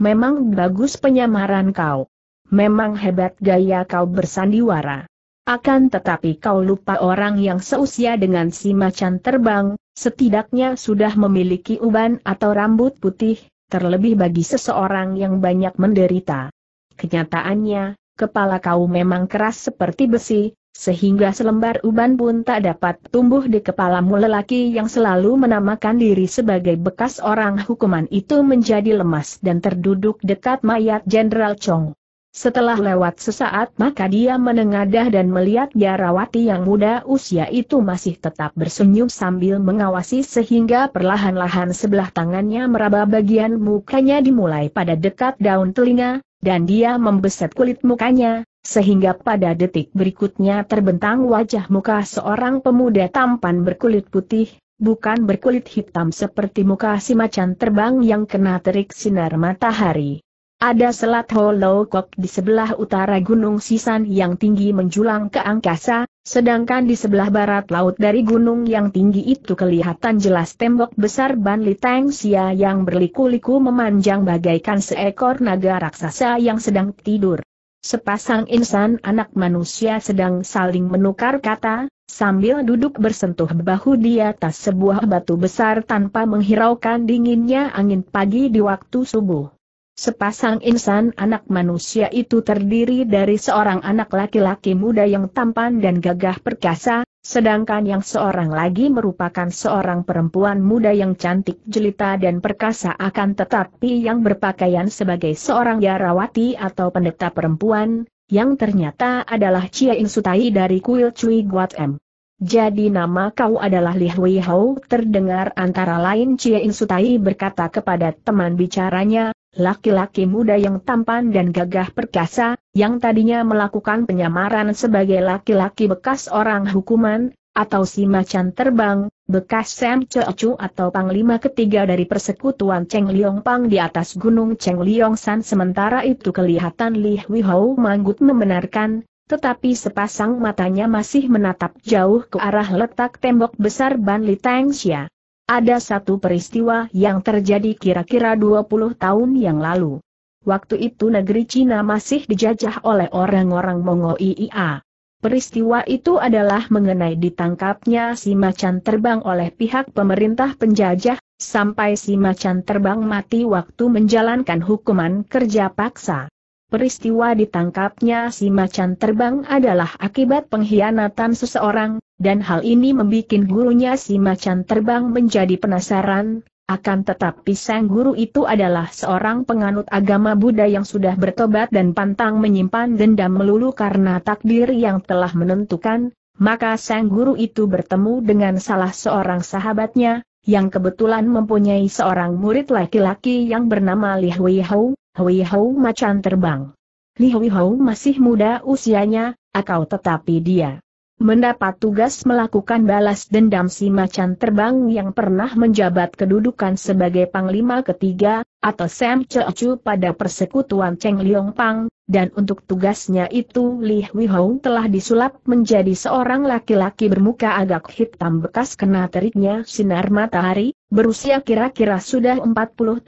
Memang bagus penyamaran kau. Memang hebat gaya kau bersandiwara. Akan tetapi kau lupa orang yang seusia dengan si macan terbang, setidaknya sudah memiliki uban atau rambut putih, terlebih bagi seseorang yang banyak menderita. Kenyataannya, kepala kau memang keras seperti besi, sehingga selembar uban pun tak dapat tumbuh di kepalamu lelaki yang selalu menamakan diri sebagai bekas orang hukuman itu menjadi lemas dan terduduk dekat mayat Jenderal Chong. Setelah lewat sesaat maka dia menengadah dan melihat Biarawati yang muda usia itu masih tetap bersenyum sambil mengawasi sehingga perlahan-lahan sebelah tangannya meraba bagian mukanya dimulai pada dekat daun telinga, dan dia membeset kulit mukanya, sehingga pada detik berikutnya terbentang wajah muka seorang pemuda tampan berkulit putih, bukan berkulit hitam seperti muka si macan terbang yang kena terik sinar matahari. Ada selat Holokok di sebelah utara Gunung Sisan yang tinggi menjulang ke angkasa, sedangkan di sebelah barat laut dari gunung yang tinggi itu kelihatan jelas tembok besar Ban Tang Sia yang berliku-liku memanjang bagaikan seekor naga raksasa yang sedang tidur. Sepasang insan anak manusia sedang saling menukar kata, sambil duduk bersentuh bahu di atas sebuah batu besar tanpa menghiraukan dinginnya angin pagi di waktu subuh. Sepasang insan anak manusia itu terdiri dari seorang anak laki-laki muda yang tampan dan gagah perkasa, sedangkan yang seorang lagi merupakan seorang perempuan muda yang cantik jelita dan perkasa akan tetapi yang berpakaian sebagai seorang yarawati atau pendeta perempuan, yang ternyata adalah Chia Ing Sutai dari kuil Cui Guat M. Jadi nama kau adalah Li Hui Hou terdengar antara lain Cia Insutai Sutai berkata kepada teman bicaranya, Laki-laki muda yang tampan dan gagah perkasa, yang tadinya melakukan penyamaran sebagai laki-laki bekas orang hukuman, atau si macan terbang, bekas Sam Cheochu atau panglima ketiga dari persekutuan Cheng Liong Pang di atas gunung Cheng Liong San sementara itu kelihatan Li Hui Hou manggut membenarkan, tetapi sepasang matanya masih menatap jauh ke arah letak tembok besar Ban Li Xia. Ada satu peristiwa yang terjadi kira-kira 20 tahun yang lalu. Waktu itu negeri Cina masih dijajah oleh orang-orang Mongol IIA. Peristiwa itu adalah mengenai ditangkapnya si macan terbang oleh pihak pemerintah penjajah, sampai si macan terbang mati waktu menjalankan hukuman kerja paksa. Peristiwa ditangkapnya si macan terbang adalah akibat pengkhianatan seseorang, dan hal ini membuat gurunya si macan terbang menjadi penasaran, akan tetapi sang guru itu adalah seorang penganut agama Buddha yang sudah bertobat dan pantang menyimpan dendam melulu karena takdir yang telah menentukan, maka sang guru itu bertemu dengan salah seorang sahabatnya, yang kebetulan mempunyai seorang murid laki-laki yang bernama Li Hui Hou, Hui macan terbang. Li Hui masih muda usianya, akau tetapi dia mendapat tugas melakukan balas dendam si macan terbang yang pernah menjabat kedudukan sebagai panglima ketiga, atau Sam Cheochu pada persekutuan Cheng Liong Pang, dan untuk tugasnya itu Li Huihong telah disulap menjadi seorang laki-laki bermuka agak hitam bekas kena teriknya sinar matahari, berusia kira-kira sudah 40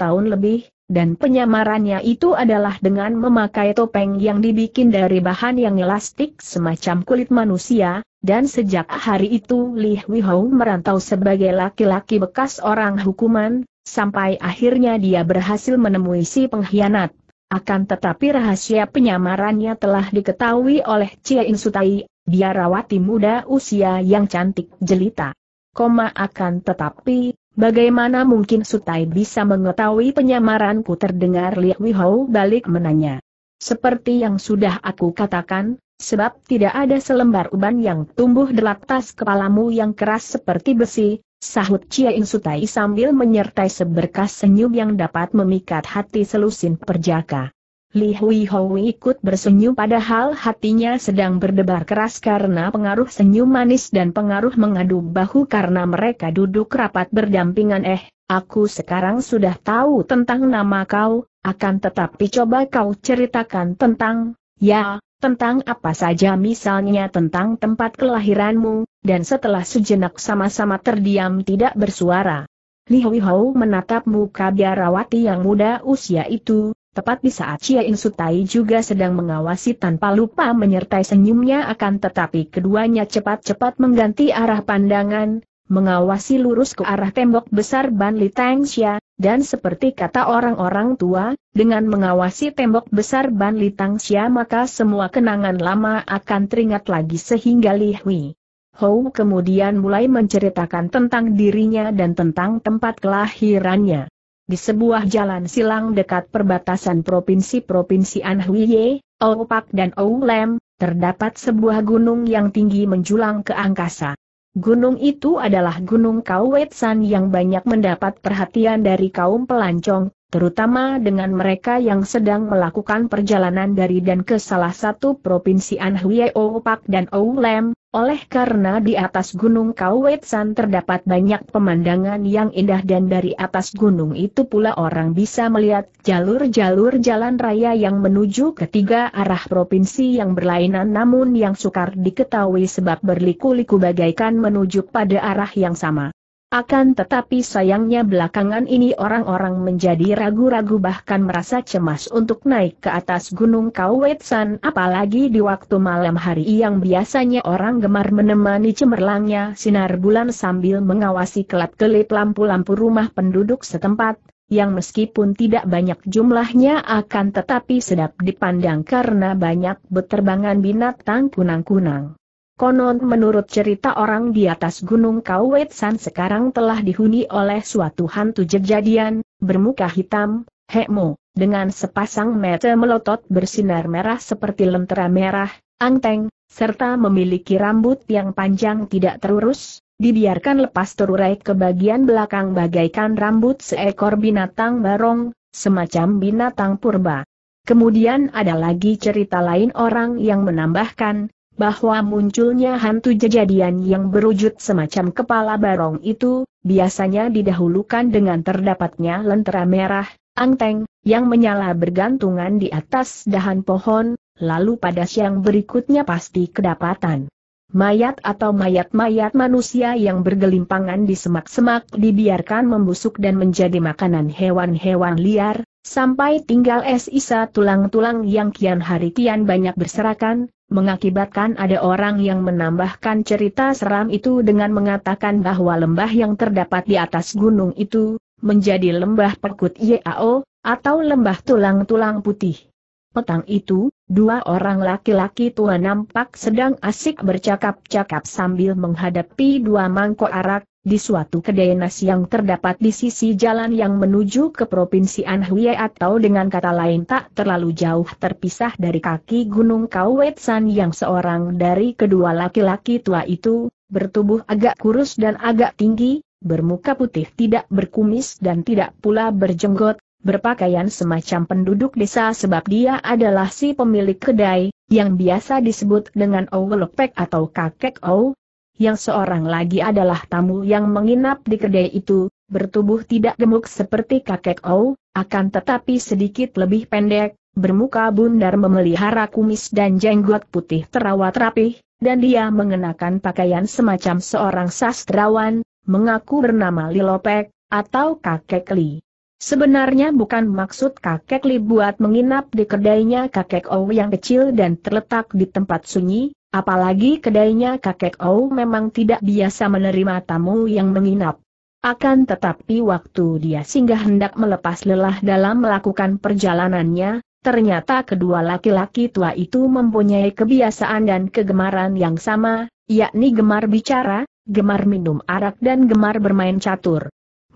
tahun lebih, dan penyamarannya itu adalah dengan memakai topeng yang dibikin dari bahan yang elastik semacam kulit manusia, dan sejak hari itu Li Huihou merantau sebagai laki-laki bekas orang hukuman, sampai akhirnya dia berhasil menemui si pengkhianat. Akan tetapi rahasia penyamarannya telah diketahui oleh In Insutai, biarawati muda usia yang cantik jelita. Koma akan tetapi, Bagaimana mungkin Sutai bisa mengetahui penyamaranku terdengar Li Wihou balik menanya. Seperti yang sudah aku katakan, sebab tidak ada selembar uban yang tumbuh di atas kepalamu yang keras seperti besi, sahut Chia In Sutai sambil menyertai seberkas senyum yang dapat memikat hati selusin perjaka. Li Hui Hou ikut bersenyum padahal hatinya sedang berdebar keras karena pengaruh senyum manis dan pengaruh mengadu bahu karena mereka duduk rapat berdampingan eh, aku sekarang sudah tahu tentang nama kau, akan tetapi coba kau ceritakan tentang, ya, tentang apa saja misalnya tentang tempat kelahiranmu, dan setelah sejenak sama-sama terdiam tidak bersuara. Li Hui Hou menatap muka biarawati yang muda usia itu, tepat di saat Chia In Sutai juga sedang mengawasi tanpa lupa menyertai senyumnya akan tetapi keduanya cepat-cepat mengganti arah pandangan, mengawasi lurus ke arah tembok besar Ban Li Xia, dan seperti kata orang-orang tua, dengan mengawasi tembok besar Ban Li Xia maka semua kenangan lama akan teringat lagi sehingga Li Hui. Hou kemudian mulai menceritakan tentang dirinya dan tentang tempat kelahirannya di sebuah jalan silang dekat perbatasan provinsi-provinsi Anhuiye, Oupak dan Oulem, terdapat sebuah gunung yang tinggi menjulang ke angkasa. Gunung itu adalah Gunung Kauwetsan yang banyak mendapat perhatian dari kaum pelancong, terutama dengan mereka yang sedang melakukan perjalanan dari dan ke salah satu provinsi Anhui Opak dan Oulem, oleh karena di atas gunung Kauetsan terdapat banyak pemandangan yang indah dan dari atas gunung itu pula orang bisa melihat jalur-jalur jalan raya yang menuju ke tiga arah provinsi yang berlainan namun yang sukar diketahui sebab berliku-liku bagaikan menuju pada arah yang sama. Akan tetapi sayangnya belakangan ini orang-orang menjadi ragu-ragu bahkan merasa cemas untuk naik ke atas gunung Kauwetsan apalagi di waktu malam hari yang biasanya orang gemar menemani cemerlangnya sinar bulan sambil mengawasi kelap-kelip lampu-lampu rumah penduduk setempat, yang meskipun tidak banyak jumlahnya akan tetapi sedap dipandang karena banyak beterbangan binatang kunang-kunang. Konon menurut cerita orang di atas gunung Kauwetsan sekarang telah dihuni oleh suatu hantu jejadian, bermuka hitam, Hekmo, dengan sepasang mata melotot bersinar merah seperti lentera merah, angteng, serta memiliki rambut yang panjang tidak terurus, dibiarkan lepas terurai ke bagian belakang bagaikan rambut seekor binatang barong, semacam binatang purba. Kemudian ada lagi cerita lain orang yang menambahkan, bahwa munculnya hantu jejadian yang berwujud semacam kepala barong itu, biasanya didahulukan dengan terdapatnya lentera merah, angteng, yang menyala bergantungan di atas dahan pohon, lalu pada siang berikutnya pasti kedapatan. Mayat atau mayat-mayat manusia yang bergelimpangan di semak-semak dibiarkan membusuk dan menjadi makanan hewan-hewan liar, sampai tinggal es isa tulang-tulang yang kian hari kian banyak berserakan, mengakibatkan ada orang yang menambahkan cerita seram itu dengan mengatakan bahwa lembah yang terdapat di atas gunung itu, menjadi lembah perkut Yao, atau lembah tulang-tulang putih. Petang itu, dua orang laki-laki tua nampak sedang asik bercakap-cakap sambil menghadapi dua mangkok arak, di suatu kedai nasi yang terdapat di sisi jalan yang menuju ke Provinsi Anhui atau dengan kata lain tak terlalu jauh terpisah dari kaki Gunung Kawetsan yang seorang dari kedua laki-laki tua itu, bertubuh agak kurus dan agak tinggi, bermuka putih tidak berkumis dan tidak pula berjenggot, berpakaian semacam penduduk desa sebab dia adalah si pemilik kedai, yang biasa disebut dengan Owelopek atau kakek Ow, yang seorang lagi adalah tamu yang menginap di kedai itu, bertubuh tidak gemuk seperti kakek Ou, akan tetapi sedikit lebih pendek, bermuka bundar memelihara kumis dan jenggot putih terawat rapih, dan dia mengenakan pakaian semacam seorang sastrawan, mengaku bernama Lilopek, atau kakek Li. Sebenarnya bukan maksud kakek Li buat menginap di kedainya kakek Ou yang kecil dan terletak di tempat sunyi, apalagi kedainya kakek Ou memang tidak biasa menerima tamu yang menginap. Akan tetapi waktu dia singgah hendak melepas lelah dalam melakukan perjalanannya, ternyata kedua laki-laki tua itu mempunyai kebiasaan dan kegemaran yang sama, yakni gemar bicara, gemar minum arak dan gemar bermain catur.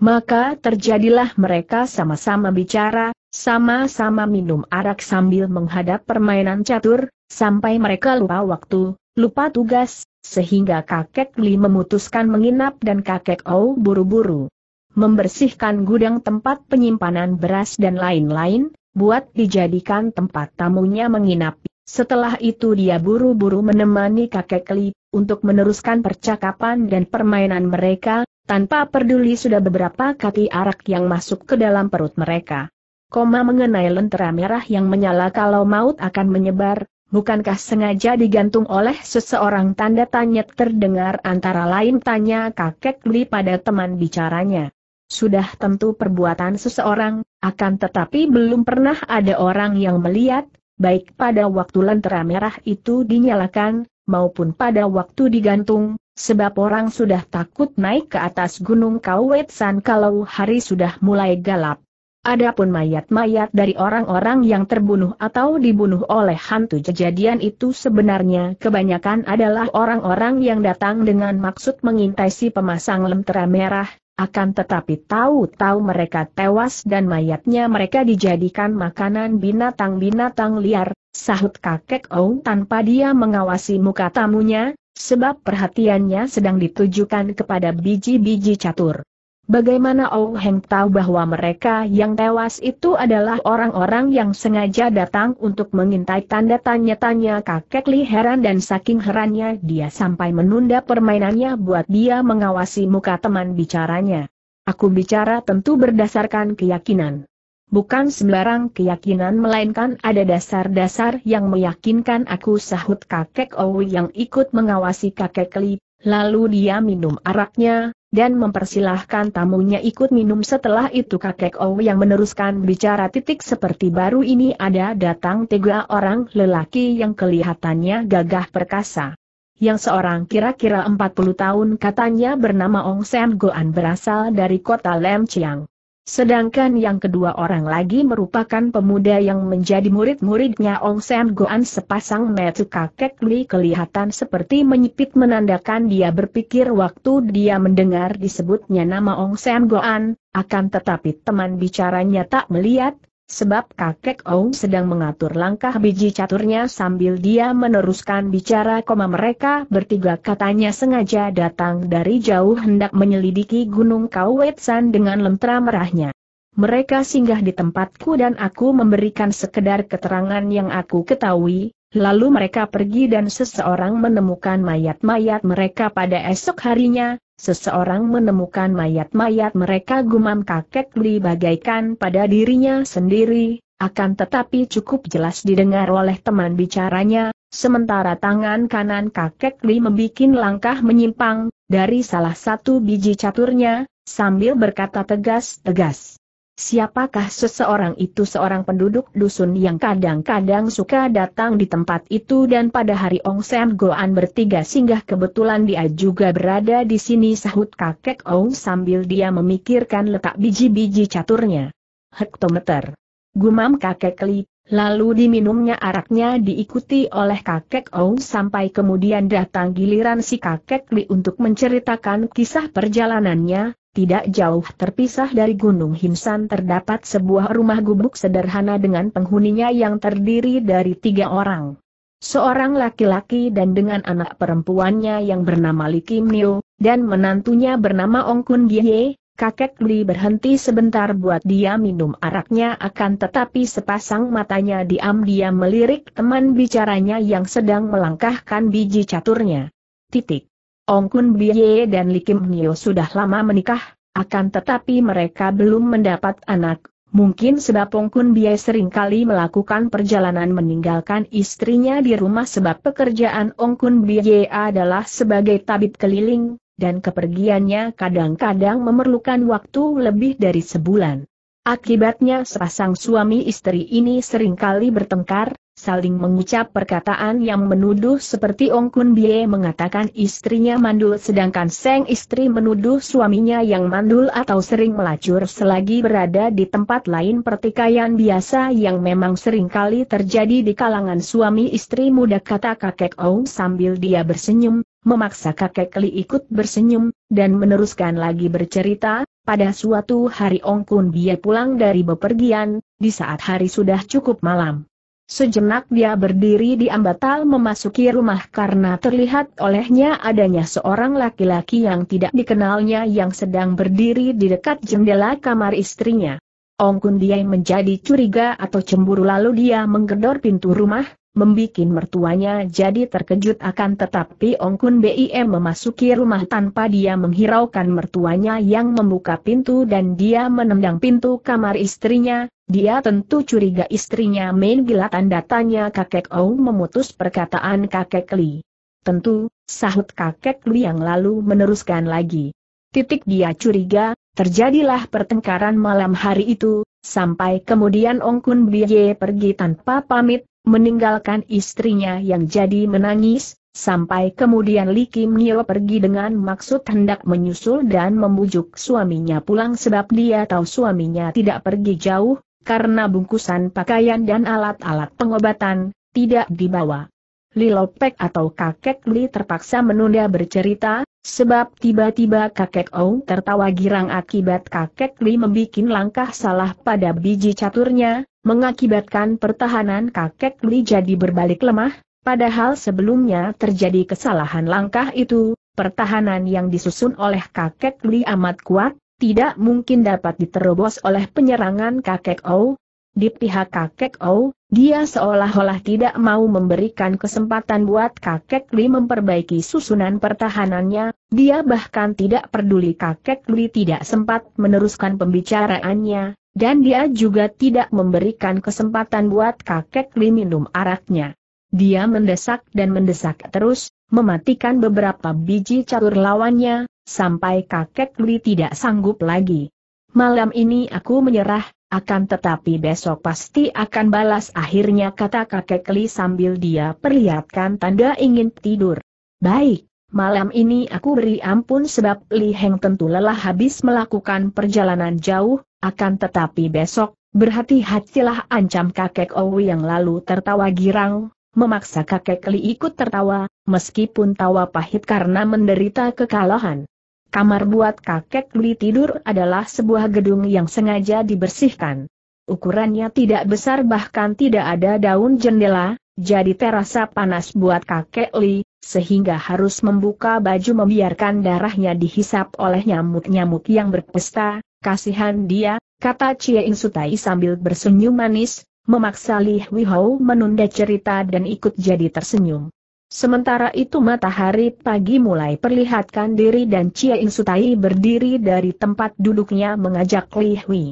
Maka terjadilah mereka sama-sama bicara, sama-sama minum arak sambil menghadap permainan catur, sampai mereka lupa waktu, lupa tugas, sehingga kakek Li memutuskan menginap dan kakek Ou buru-buru membersihkan gudang tempat penyimpanan beras dan lain-lain, buat dijadikan tempat tamunya menginap. Setelah itu dia buru-buru menemani kakek Li, untuk meneruskan percakapan dan permainan mereka, tanpa peduli sudah beberapa kati arak yang masuk ke dalam perut mereka. Koma mengenai lentera merah yang menyala kalau maut akan menyebar, bukankah sengaja digantung oleh seseorang tanda tanya terdengar antara lain tanya kakek Li pada teman bicaranya. Sudah tentu perbuatan seseorang, akan tetapi belum pernah ada orang yang melihat, baik pada waktu lentera merah itu dinyalakan, maupun pada waktu digantung, Sebab orang sudah takut naik ke atas gunung San kalau hari sudah mulai gelap. Adapun mayat-mayat dari orang-orang yang terbunuh atau dibunuh oleh hantu kejadian itu sebenarnya kebanyakan adalah orang-orang yang datang dengan maksud mengintai si pemasang lentera merah, akan tetapi tahu-tahu mereka tewas dan mayatnya mereka dijadikan makanan binatang-binatang liar, sahut kakek Ong tanpa dia mengawasi muka tamunya, Sebab perhatiannya sedang ditujukan kepada biji-biji catur. Bagaimana Oh Heng tahu bahwa mereka yang tewas itu adalah orang-orang yang sengaja datang untuk mengintai tanda tanya-tanya kakek Li heran dan saking herannya dia sampai menunda permainannya buat dia mengawasi muka teman bicaranya. Aku bicara tentu berdasarkan keyakinan. Bukan sembarang keyakinan melainkan ada dasar-dasar yang meyakinkan aku sahut kakek Owi yang ikut mengawasi kakek Li, lalu dia minum araknya, dan mempersilahkan tamunya ikut minum setelah itu kakek Owi yang meneruskan bicara titik seperti baru ini ada datang tiga orang lelaki yang kelihatannya gagah perkasa. Yang seorang kira-kira 40 tahun katanya bernama Ong Sam Goan berasal dari kota Lam Chiang. Sedangkan yang kedua orang lagi merupakan pemuda yang menjadi murid-muridnya Ong Sam Goan sepasang metu kakek Li kelihatan seperti menyipit menandakan dia berpikir waktu dia mendengar disebutnya nama Ong Sam Goan, akan tetapi teman bicaranya tak melihat, Sebab kakek Ong sedang mengatur langkah biji caturnya sambil dia meneruskan bicara koma mereka bertiga katanya sengaja datang dari jauh hendak menyelidiki gunung Kauwetsan dengan lentera merahnya. Mereka singgah di tempatku dan aku memberikan sekedar keterangan yang aku ketahui, lalu mereka pergi dan seseorang menemukan mayat-mayat mereka pada esok harinya, Seseorang menemukan mayat-mayat mereka gumam kakek Li bagaikan pada dirinya sendiri, akan tetapi cukup jelas didengar oleh teman bicaranya, sementara tangan kanan kakek Li membuat langkah menyimpang, dari salah satu biji caturnya, sambil berkata tegas-tegas. Siapakah seseorang itu seorang penduduk dusun yang kadang-kadang suka datang di tempat itu dan pada hari Ong Sam Goan bertiga singgah kebetulan dia juga berada di sini sahut kakek Ong sambil dia memikirkan letak biji-biji caturnya. Hektometer. Gumam kakek Li, lalu diminumnya araknya diikuti oleh kakek Ong sampai kemudian datang giliran si kakek Li untuk menceritakan kisah perjalanannya, tidak jauh terpisah dari Gunung Himsan terdapat sebuah rumah gubuk sederhana dengan penghuninya yang terdiri dari tiga orang. Seorang laki-laki dan dengan anak perempuannya yang bernama Li Kim Niu, dan menantunya bernama Ong Kun Gye, kakek Li berhenti sebentar buat dia minum araknya akan tetapi sepasang matanya diam-diam melirik teman bicaranya yang sedang melangkahkan biji caturnya. Titik. Ong Kun Biye dan Li Kim Nyo sudah lama menikah, akan tetapi mereka belum mendapat anak. Mungkin sebab Ong Kun Biye seringkali melakukan perjalanan meninggalkan istrinya di rumah sebab pekerjaan Ong Kun Biye adalah sebagai tabib keliling, dan kepergiannya kadang-kadang memerlukan waktu lebih dari sebulan. Akibatnya sepasang suami istri ini sering kali bertengkar, saling mengucap perkataan yang menuduh seperti Ong Kun Bie mengatakan istrinya mandul sedangkan Seng istri menuduh suaminya yang mandul atau sering melacur selagi berada di tempat lain pertikaian biasa yang memang sering kali terjadi di kalangan suami istri muda kata kakek Ong sambil dia bersenyum, memaksa kakek Li ikut bersenyum, dan meneruskan lagi bercerita, pada suatu hari Ong Kun Bie pulang dari bepergian, di saat hari sudah cukup malam. Sejenak dia berdiri di ambatal memasuki rumah karena terlihat olehnya adanya seorang laki-laki yang tidak dikenalnya yang sedang berdiri di dekat jendela kamar istrinya. Ong Kun Bie menjadi curiga atau cemburu lalu dia menggedor pintu rumah, membikin mertuanya jadi terkejut akan tetapi Kun BIM memasuki rumah tanpa dia menghiraukan mertuanya yang membuka pintu dan dia menendang pintu kamar istrinya, dia tentu curiga istrinya main gila tanda tanya kakek Ong memutus perkataan kakek Li. Tentu, sahut kakek Li yang lalu meneruskan lagi. Titik dia curiga, terjadilah pertengkaran malam hari itu, sampai kemudian Ong Kun Biye pergi tanpa pamit, meninggalkan istrinya yang jadi menangis, sampai kemudian Li Kim Nio pergi dengan maksud hendak menyusul dan membujuk suaminya pulang sebab dia tahu suaminya tidak pergi jauh, karena bungkusan pakaian dan alat-alat pengobatan, tidak dibawa. Lilopek atau kakek Li terpaksa menunda bercerita, Sebab tiba-tiba kakek Ou tertawa girang akibat kakek Li membuat langkah salah pada biji caturnya, mengakibatkan pertahanan kakek Li jadi berbalik lemah, padahal sebelumnya terjadi kesalahan langkah itu, pertahanan yang disusun oleh kakek Li amat kuat, tidak mungkin dapat diterobos oleh penyerangan kakek Ou, di pihak kakek Ou, dia seolah-olah tidak mau memberikan kesempatan buat kakek Li memperbaiki susunan pertahanannya, dia bahkan tidak peduli kakek Li tidak sempat meneruskan pembicaraannya, dan dia juga tidak memberikan kesempatan buat kakek Li minum araknya. Dia mendesak dan mendesak terus, mematikan beberapa biji catur lawannya, sampai kakek Li tidak sanggup lagi. Malam ini aku menyerah, akan tetapi besok pasti akan balas akhirnya kata kakek Li sambil dia perlihatkan tanda ingin tidur. Baik, malam ini aku beri ampun sebab Li Heng tentu lelah habis melakukan perjalanan jauh, akan tetapi besok, berhati-hatilah ancam kakek Owi yang lalu tertawa girang, memaksa kakek Li ikut tertawa, meskipun tawa pahit karena menderita kekalahan. Kamar buat kakek Li tidur adalah sebuah gedung yang sengaja dibersihkan. Ukurannya tidak besar bahkan tidak ada daun jendela, jadi terasa panas buat kakek Li, sehingga harus membuka baju membiarkan darahnya dihisap oleh nyamuk-nyamuk yang berpesta, kasihan dia, kata Chie Ing Sutai sambil bersenyum manis, memaksa Li Hou menunda cerita dan ikut jadi tersenyum. Sementara itu matahari pagi mulai perlihatkan diri dan Cia Insutai berdiri dari tempat duduknya mengajak Li Hui.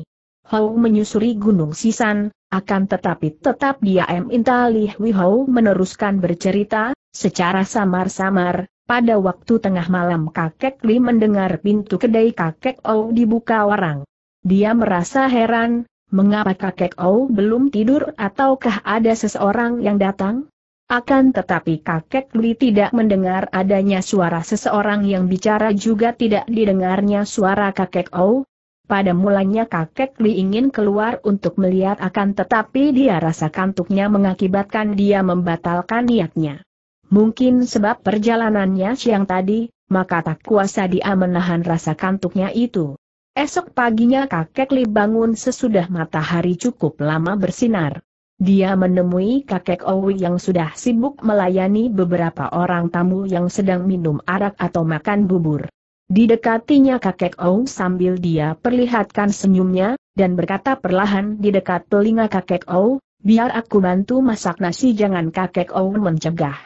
Hou menyusuri Gunung Sisan, akan tetapi tetap dia minta Li Hui Hou meneruskan bercerita, secara samar-samar, pada waktu tengah malam kakek Li mendengar pintu kedai kakek Hou dibuka orang. Dia merasa heran, mengapa kakek Hou belum tidur ataukah ada seseorang yang datang? Akan tetapi kakek Li tidak mendengar adanya suara seseorang yang bicara juga tidak didengarnya suara kakek Ou. Pada mulanya kakek Li ingin keluar untuk melihat akan tetapi dia rasa kantuknya mengakibatkan dia membatalkan niatnya. Mungkin sebab perjalanannya siang tadi, maka tak kuasa dia menahan rasa kantuknya itu. Esok paginya kakek Li bangun sesudah matahari cukup lama bersinar. Dia menemui kakek Owi yang sudah sibuk melayani beberapa orang tamu yang sedang minum arak atau makan bubur. Didekatinya kakek Owi sambil dia perlihatkan senyumnya, dan berkata perlahan di dekat telinga kakek Owi, biar aku bantu masak nasi jangan kakek Owi mencegah.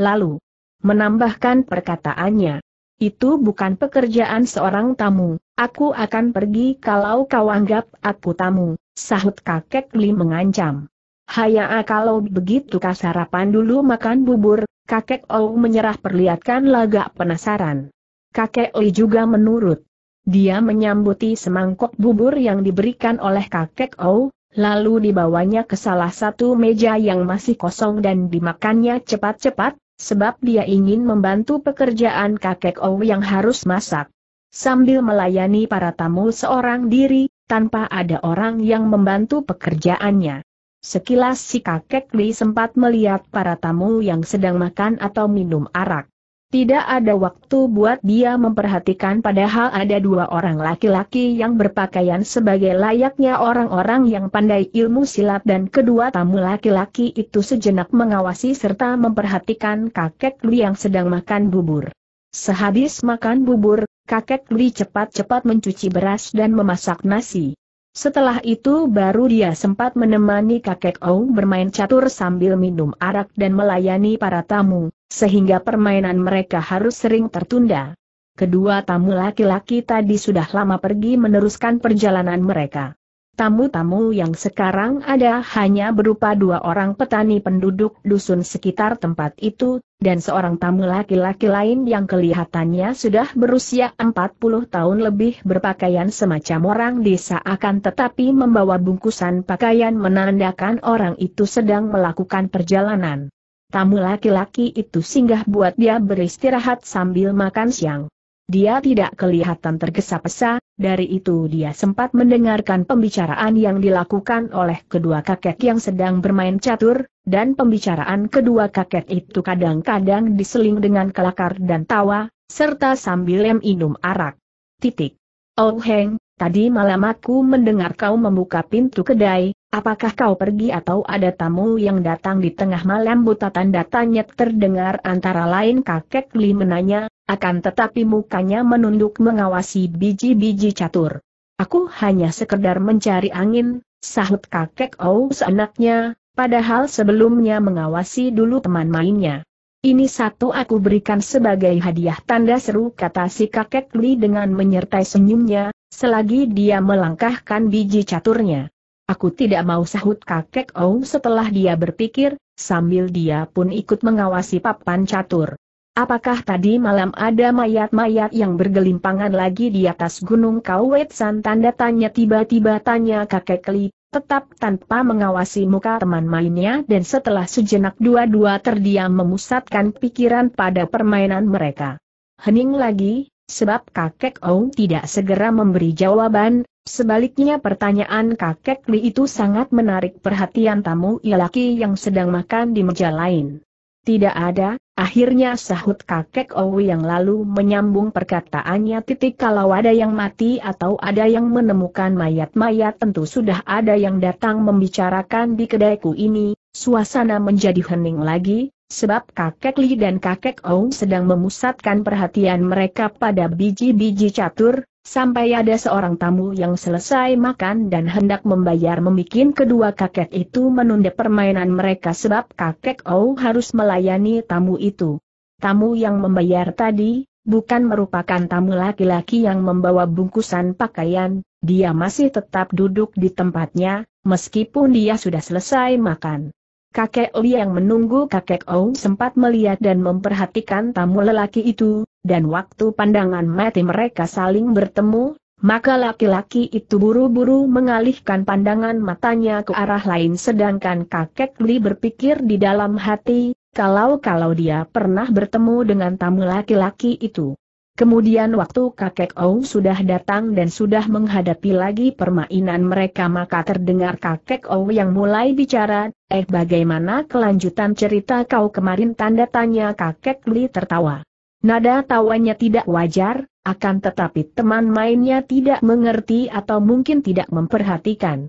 Lalu, menambahkan perkataannya, itu bukan pekerjaan seorang tamu, aku akan pergi kalau kau anggap aku tamu, sahut kakek Li mengancam. Hayaa ah, kalau begitu kasarapan dulu makan bubur, kakek Ou menyerah perlihatkan lagak penasaran. Kakek Li juga menurut. Dia menyambuti semangkok bubur yang diberikan oleh kakek Ou, lalu dibawanya ke salah satu meja yang masih kosong dan dimakannya cepat-cepat, sebab dia ingin membantu pekerjaan kakek Ou yang harus masak. Sambil melayani para tamu seorang diri, tanpa ada orang yang membantu pekerjaannya. Sekilas si kakek Li sempat melihat para tamu yang sedang makan atau minum arak. Tidak ada waktu buat dia memperhatikan padahal ada dua orang laki-laki yang berpakaian sebagai layaknya orang-orang yang pandai ilmu silat dan kedua tamu laki-laki itu sejenak mengawasi serta memperhatikan kakek Li yang sedang makan bubur. Sehabis makan bubur, kakek Li cepat-cepat mencuci beras dan memasak nasi. Setelah itu baru dia sempat menemani kakek Ong bermain catur sambil minum arak dan melayani para tamu, sehingga permainan mereka harus sering tertunda. Kedua tamu laki-laki tadi sudah lama pergi meneruskan perjalanan mereka. Tamu-tamu yang sekarang ada hanya berupa dua orang petani penduduk dusun sekitar tempat itu, dan seorang tamu laki-laki lain yang kelihatannya sudah berusia 40 tahun lebih berpakaian semacam orang desa akan tetapi membawa bungkusan pakaian menandakan orang itu sedang melakukan perjalanan. Tamu laki-laki itu singgah buat dia beristirahat sambil makan siang. Dia tidak kelihatan tergesa-gesa, dari itu dia sempat mendengarkan pembicaraan yang dilakukan oleh kedua kakek yang sedang bermain catur, dan pembicaraan kedua kakek itu kadang-kadang diseling dengan kelakar dan tawa, serta sambil minum arak. Titik. Oh Heng, tadi malam aku mendengar kau membuka pintu kedai, apakah kau pergi atau ada tamu yang datang di tengah malam buta tanda tanya terdengar antara lain kakek Li menanya, akan tetapi mukanya menunduk mengawasi biji-biji catur. Aku hanya sekedar mencari angin, sahut kakek Ous anaknya, padahal sebelumnya mengawasi dulu teman mainnya. Ini satu aku berikan sebagai hadiah tanda seru kata si kakek Li dengan menyertai senyumnya, selagi dia melangkahkan biji caturnya. Aku tidak mau sahut kakek Ong setelah dia berpikir, sambil dia pun ikut mengawasi papan catur. Apakah tadi malam ada mayat-mayat yang bergelimpangan lagi di atas gunung Kauetsan? Tanda tanya tiba-tiba tanya kakek Li, tetap tanpa mengawasi muka teman mainnya dan setelah sejenak dua-dua terdiam memusatkan pikiran pada permainan mereka. Hening lagi, sebab kakek Ong tidak segera memberi jawaban, sebaliknya pertanyaan kakek Li itu sangat menarik perhatian tamu laki yang sedang makan di meja lain. Tidak ada, Akhirnya sahut kakek Owi yang lalu menyambung perkataannya titik kalau ada yang mati atau ada yang menemukan mayat-mayat tentu sudah ada yang datang membicarakan di kedaiku ini, suasana menjadi hening lagi, sebab kakek Li dan kakek Owi sedang memusatkan perhatian mereka pada biji-biji catur, sampai ada seorang tamu yang selesai makan dan hendak membayar membuat kedua kakek itu menunda permainan mereka sebab kakek O harus melayani tamu itu. Tamu yang membayar tadi, bukan merupakan tamu laki-laki yang membawa bungkusan pakaian, dia masih tetap duduk di tempatnya, meskipun dia sudah selesai makan. Kakek Li yang menunggu kakek Ou sempat melihat dan memperhatikan tamu lelaki itu, dan waktu pandangan mati mereka saling bertemu, maka laki-laki itu buru-buru mengalihkan pandangan matanya ke arah lain sedangkan kakek Li berpikir di dalam hati, kalau-kalau dia pernah bertemu dengan tamu laki-laki itu. Kemudian waktu kakek Ou sudah datang dan sudah menghadapi lagi permainan mereka maka terdengar kakek Ou yang mulai bicara, eh bagaimana kelanjutan cerita kau kemarin tanda tanya kakek Li tertawa. Nada tawanya tidak wajar, akan tetapi teman mainnya tidak mengerti atau mungkin tidak memperhatikan.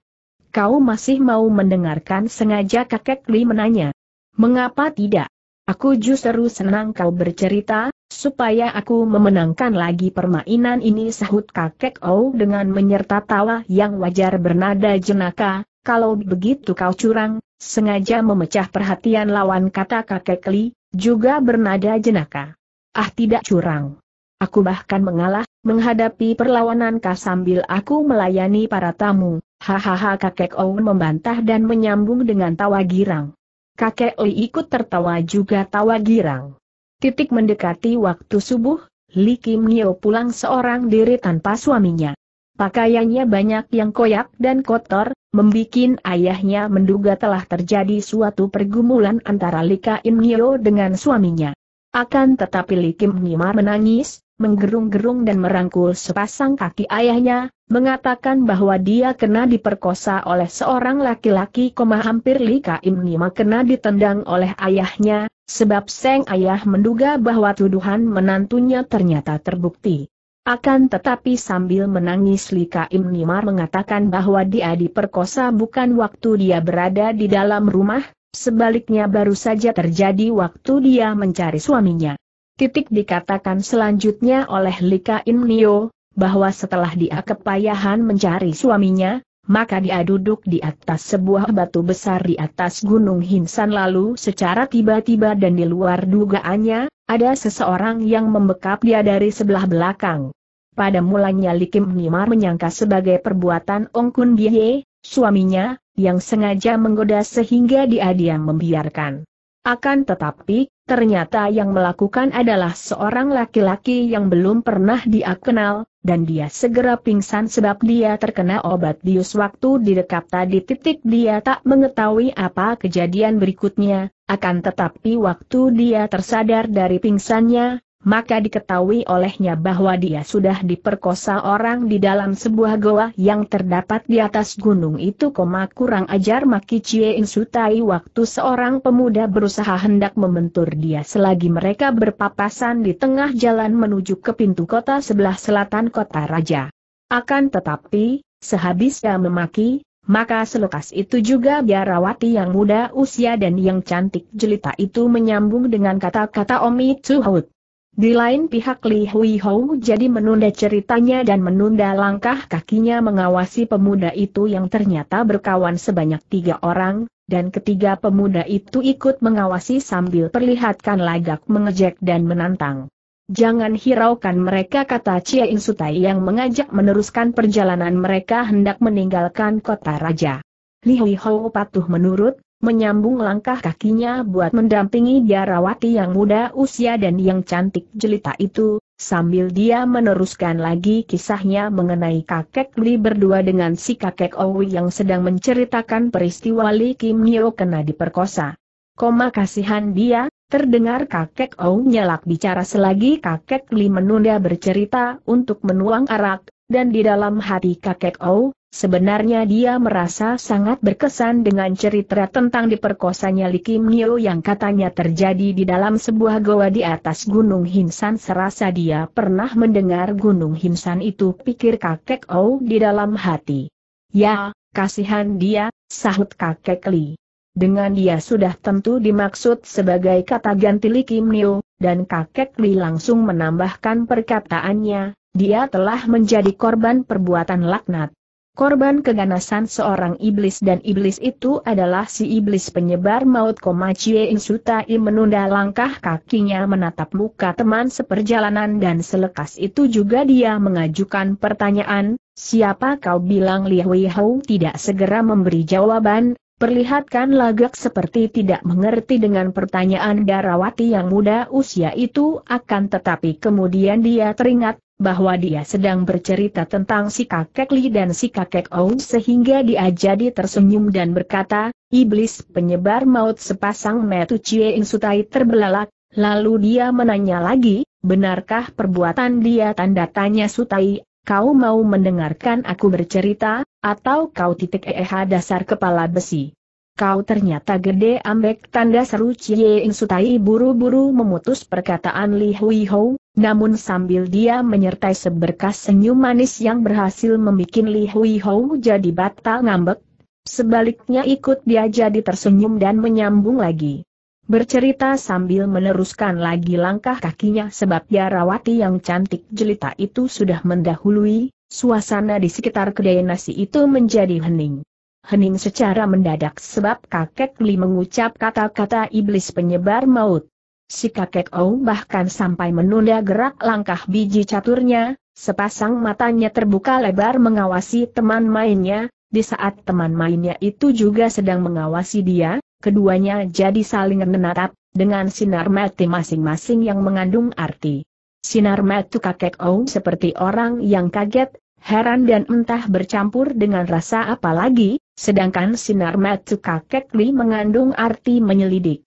Kau masih mau mendengarkan sengaja kakek Li menanya. Mengapa tidak? Aku justru senang kau bercerita, supaya aku memenangkan lagi permainan ini sahut kakek O dengan menyerta tawa yang wajar bernada jenaka, kalau begitu kau curang, sengaja memecah perhatian lawan kata kakek Li, juga bernada jenaka. Ah tidak curang. Aku bahkan mengalah, menghadapi perlawanan K sambil aku melayani para tamu. Hahaha kakek O membantah dan menyambung dengan tawa girang. Kakek Li ikut tertawa juga tawa girang. Titik mendekati waktu subuh, Li Kim Nyo pulang seorang diri tanpa suaminya. Pakaiannya banyak yang koyak dan kotor, membikin ayahnya menduga telah terjadi suatu pergumulan antara Li Kim Nyo dengan suaminya. Akan tetapi Li Kim Nyo menangis, menggerung-gerung dan merangkul sepasang kaki ayahnya, mengatakan bahwa dia kena diperkosa oleh seorang laki-laki, hampir Lika Im Nima kena ditendang oleh ayahnya, sebab Seng ayah menduga bahwa tuduhan menantunya ternyata terbukti. Akan tetapi sambil menangis Lika Im Nima mengatakan bahwa dia diperkosa bukan waktu dia berada di dalam rumah, sebaliknya baru saja terjadi waktu dia mencari suaminya. Titik dikatakan selanjutnya oleh Lika Imnio, bahwa setelah dia kepayahan mencari suaminya, maka dia duduk di atas sebuah batu besar di atas Gunung Hinsan lalu secara tiba-tiba dan di luar dugaannya, ada seseorang yang membekap dia dari sebelah belakang. Pada mulanya Likim Nimar menyangka sebagai perbuatan Kun Bie, suaminya, yang sengaja menggoda sehingga dia diam membiarkan. Akan tetapi, ternyata yang melakukan adalah seorang laki-laki yang belum pernah dia kenal, dan dia segera pingsan sebab dia terkena obat bius waktu di dekat tadi titik dia tak mengetahui apa kejadian berikutnya, akan tetapi waktu dia tersadar dari pingsannya, maka diketahui olehnya bahwa dia sudah diperkosa orang di dalam sebuah goa yang terdapat di atas gunung itu. Koma kurang ajar Maki cie Insutai waktu seorang pemuda berusaha hendak membentur dia selagi mereka berpapasan di tengah jalan menuju ke pintu kota sebelah selatan kota raja. Akan tetapi, sehabis dia memaki, maka selekas itu juga biarawati yang muda usia dan yang cantik jelita itu menyambung dengan kata-kata Omi Tsuhut. Di lain pihak Li Hui Hou jadi menunda ceritanya dan menunda langkah kakinya mengawasi pemuda itu yang ternyata berkawan sebanyak tiga orang, dan ketiga pemuda itu ikut mengawasi sambil perlihatkan lagak mengejek dan menantang. Jangan hiraukan mereka kata In Insutai yang mengajak meneruskan perjalanan mereka hendak meninggalkan kota raja. Li Hui Hou patuh menurut, menyambung langkah kakinya buat mendampingi biarawati yang muda usia dan yang cantik jelita itu, sambil dia meneruskan lagi kisahnya mengenai kakek Li berdua dengan si kakek Owi yang sedang menceritakan peristiwa Li Kim Nyo kena diperkosa. Koma kasihan dia, terdengar kakek Owi nyelak bicara selagi kakek Li menunda bercerita untuk menuang arak, dan di dalam hati kakek Ou, Sebenarnya dia merasa sangat berkesan dengan cerita tentang diperkosanya Li Kim Nyo yang katanya terjadi di dalam sebuah goa di atas Gunung Hinsan serasa dia pernah mendengar Gunung Hinsan itu pikir kakek Oh di dalam hati. Ya, kasihan dia, sahut kakek Li. Dengan dia sudah tentu dimaksud sebagai kata ganti Li Kim Nyo, dan kakek Li langsung menambahkan perkataannya, dia telah menjadi korban perbuatan laknat. Korban keganasan seorang iblis dan iblis itu adalah si iblis penyebar maut Komachie Insutai menunda langkah kakinya menatap muka teman seperjalanan dan selekas itu juga dia mengajukan pertanyaan, siapa kau bilang Li Hui Hou tidak segera memberi jawaban, Perlihatkan lagak seperti tidak mengerti dengan pertanyaan Darawati yang muda usia itu akan tetapi kemudian dia teringat bahwa dia sedang bercerita tentang si kakek Li dan si kakek Ou sehingga dia jadi tersenyum dan berkata, Iblis penyebar maut sepasang metu Cie Insutai terbelalak, lalu dia menanya lagi, benarkah perbuatan dia tanda tanya Sutai, kau mau mendengarkan aku bercerita, atau kau titik eha dasar kepala besi? Kau ternyata gede ambek tanda seru Cie Ing Sutai buru-buru memutus perkataan Li Hui Ho, namun sambil dia menyertai seberkas senyum manis yang berhasil membuat Li Hui Ho jadi batal ngambek, sebaliknya ikut dia jadi tersenyum dan menyambung lagi. Bercerita sambil meneruskan lagi langkah kakinya sebab Yarawati yang cantik jelita itu sudah mendahului, suasana di sekitar kedai nasi itu menjadi hening. Hening secara mendadak sebab kakek Li mengucap kata-kata iblis penyebar maut. Si kakek Ou bahkan sampai menunda gerak langkah biji caturnya, sepasang matanya terbuka lebar mengawasi teman mainnya, di saat teman mainnya itu juga sedang mengawasi dia, keduanya jadi saling menatap, dengan sinar mati masing-masing yang mengandung arti. Sinar mati kakek Ou oh, seperti orang yang kaget, heran dan entah bercampur dengan rasa apalagi, sedangkan sinar mati kakek Li mengandung arti menyelidik.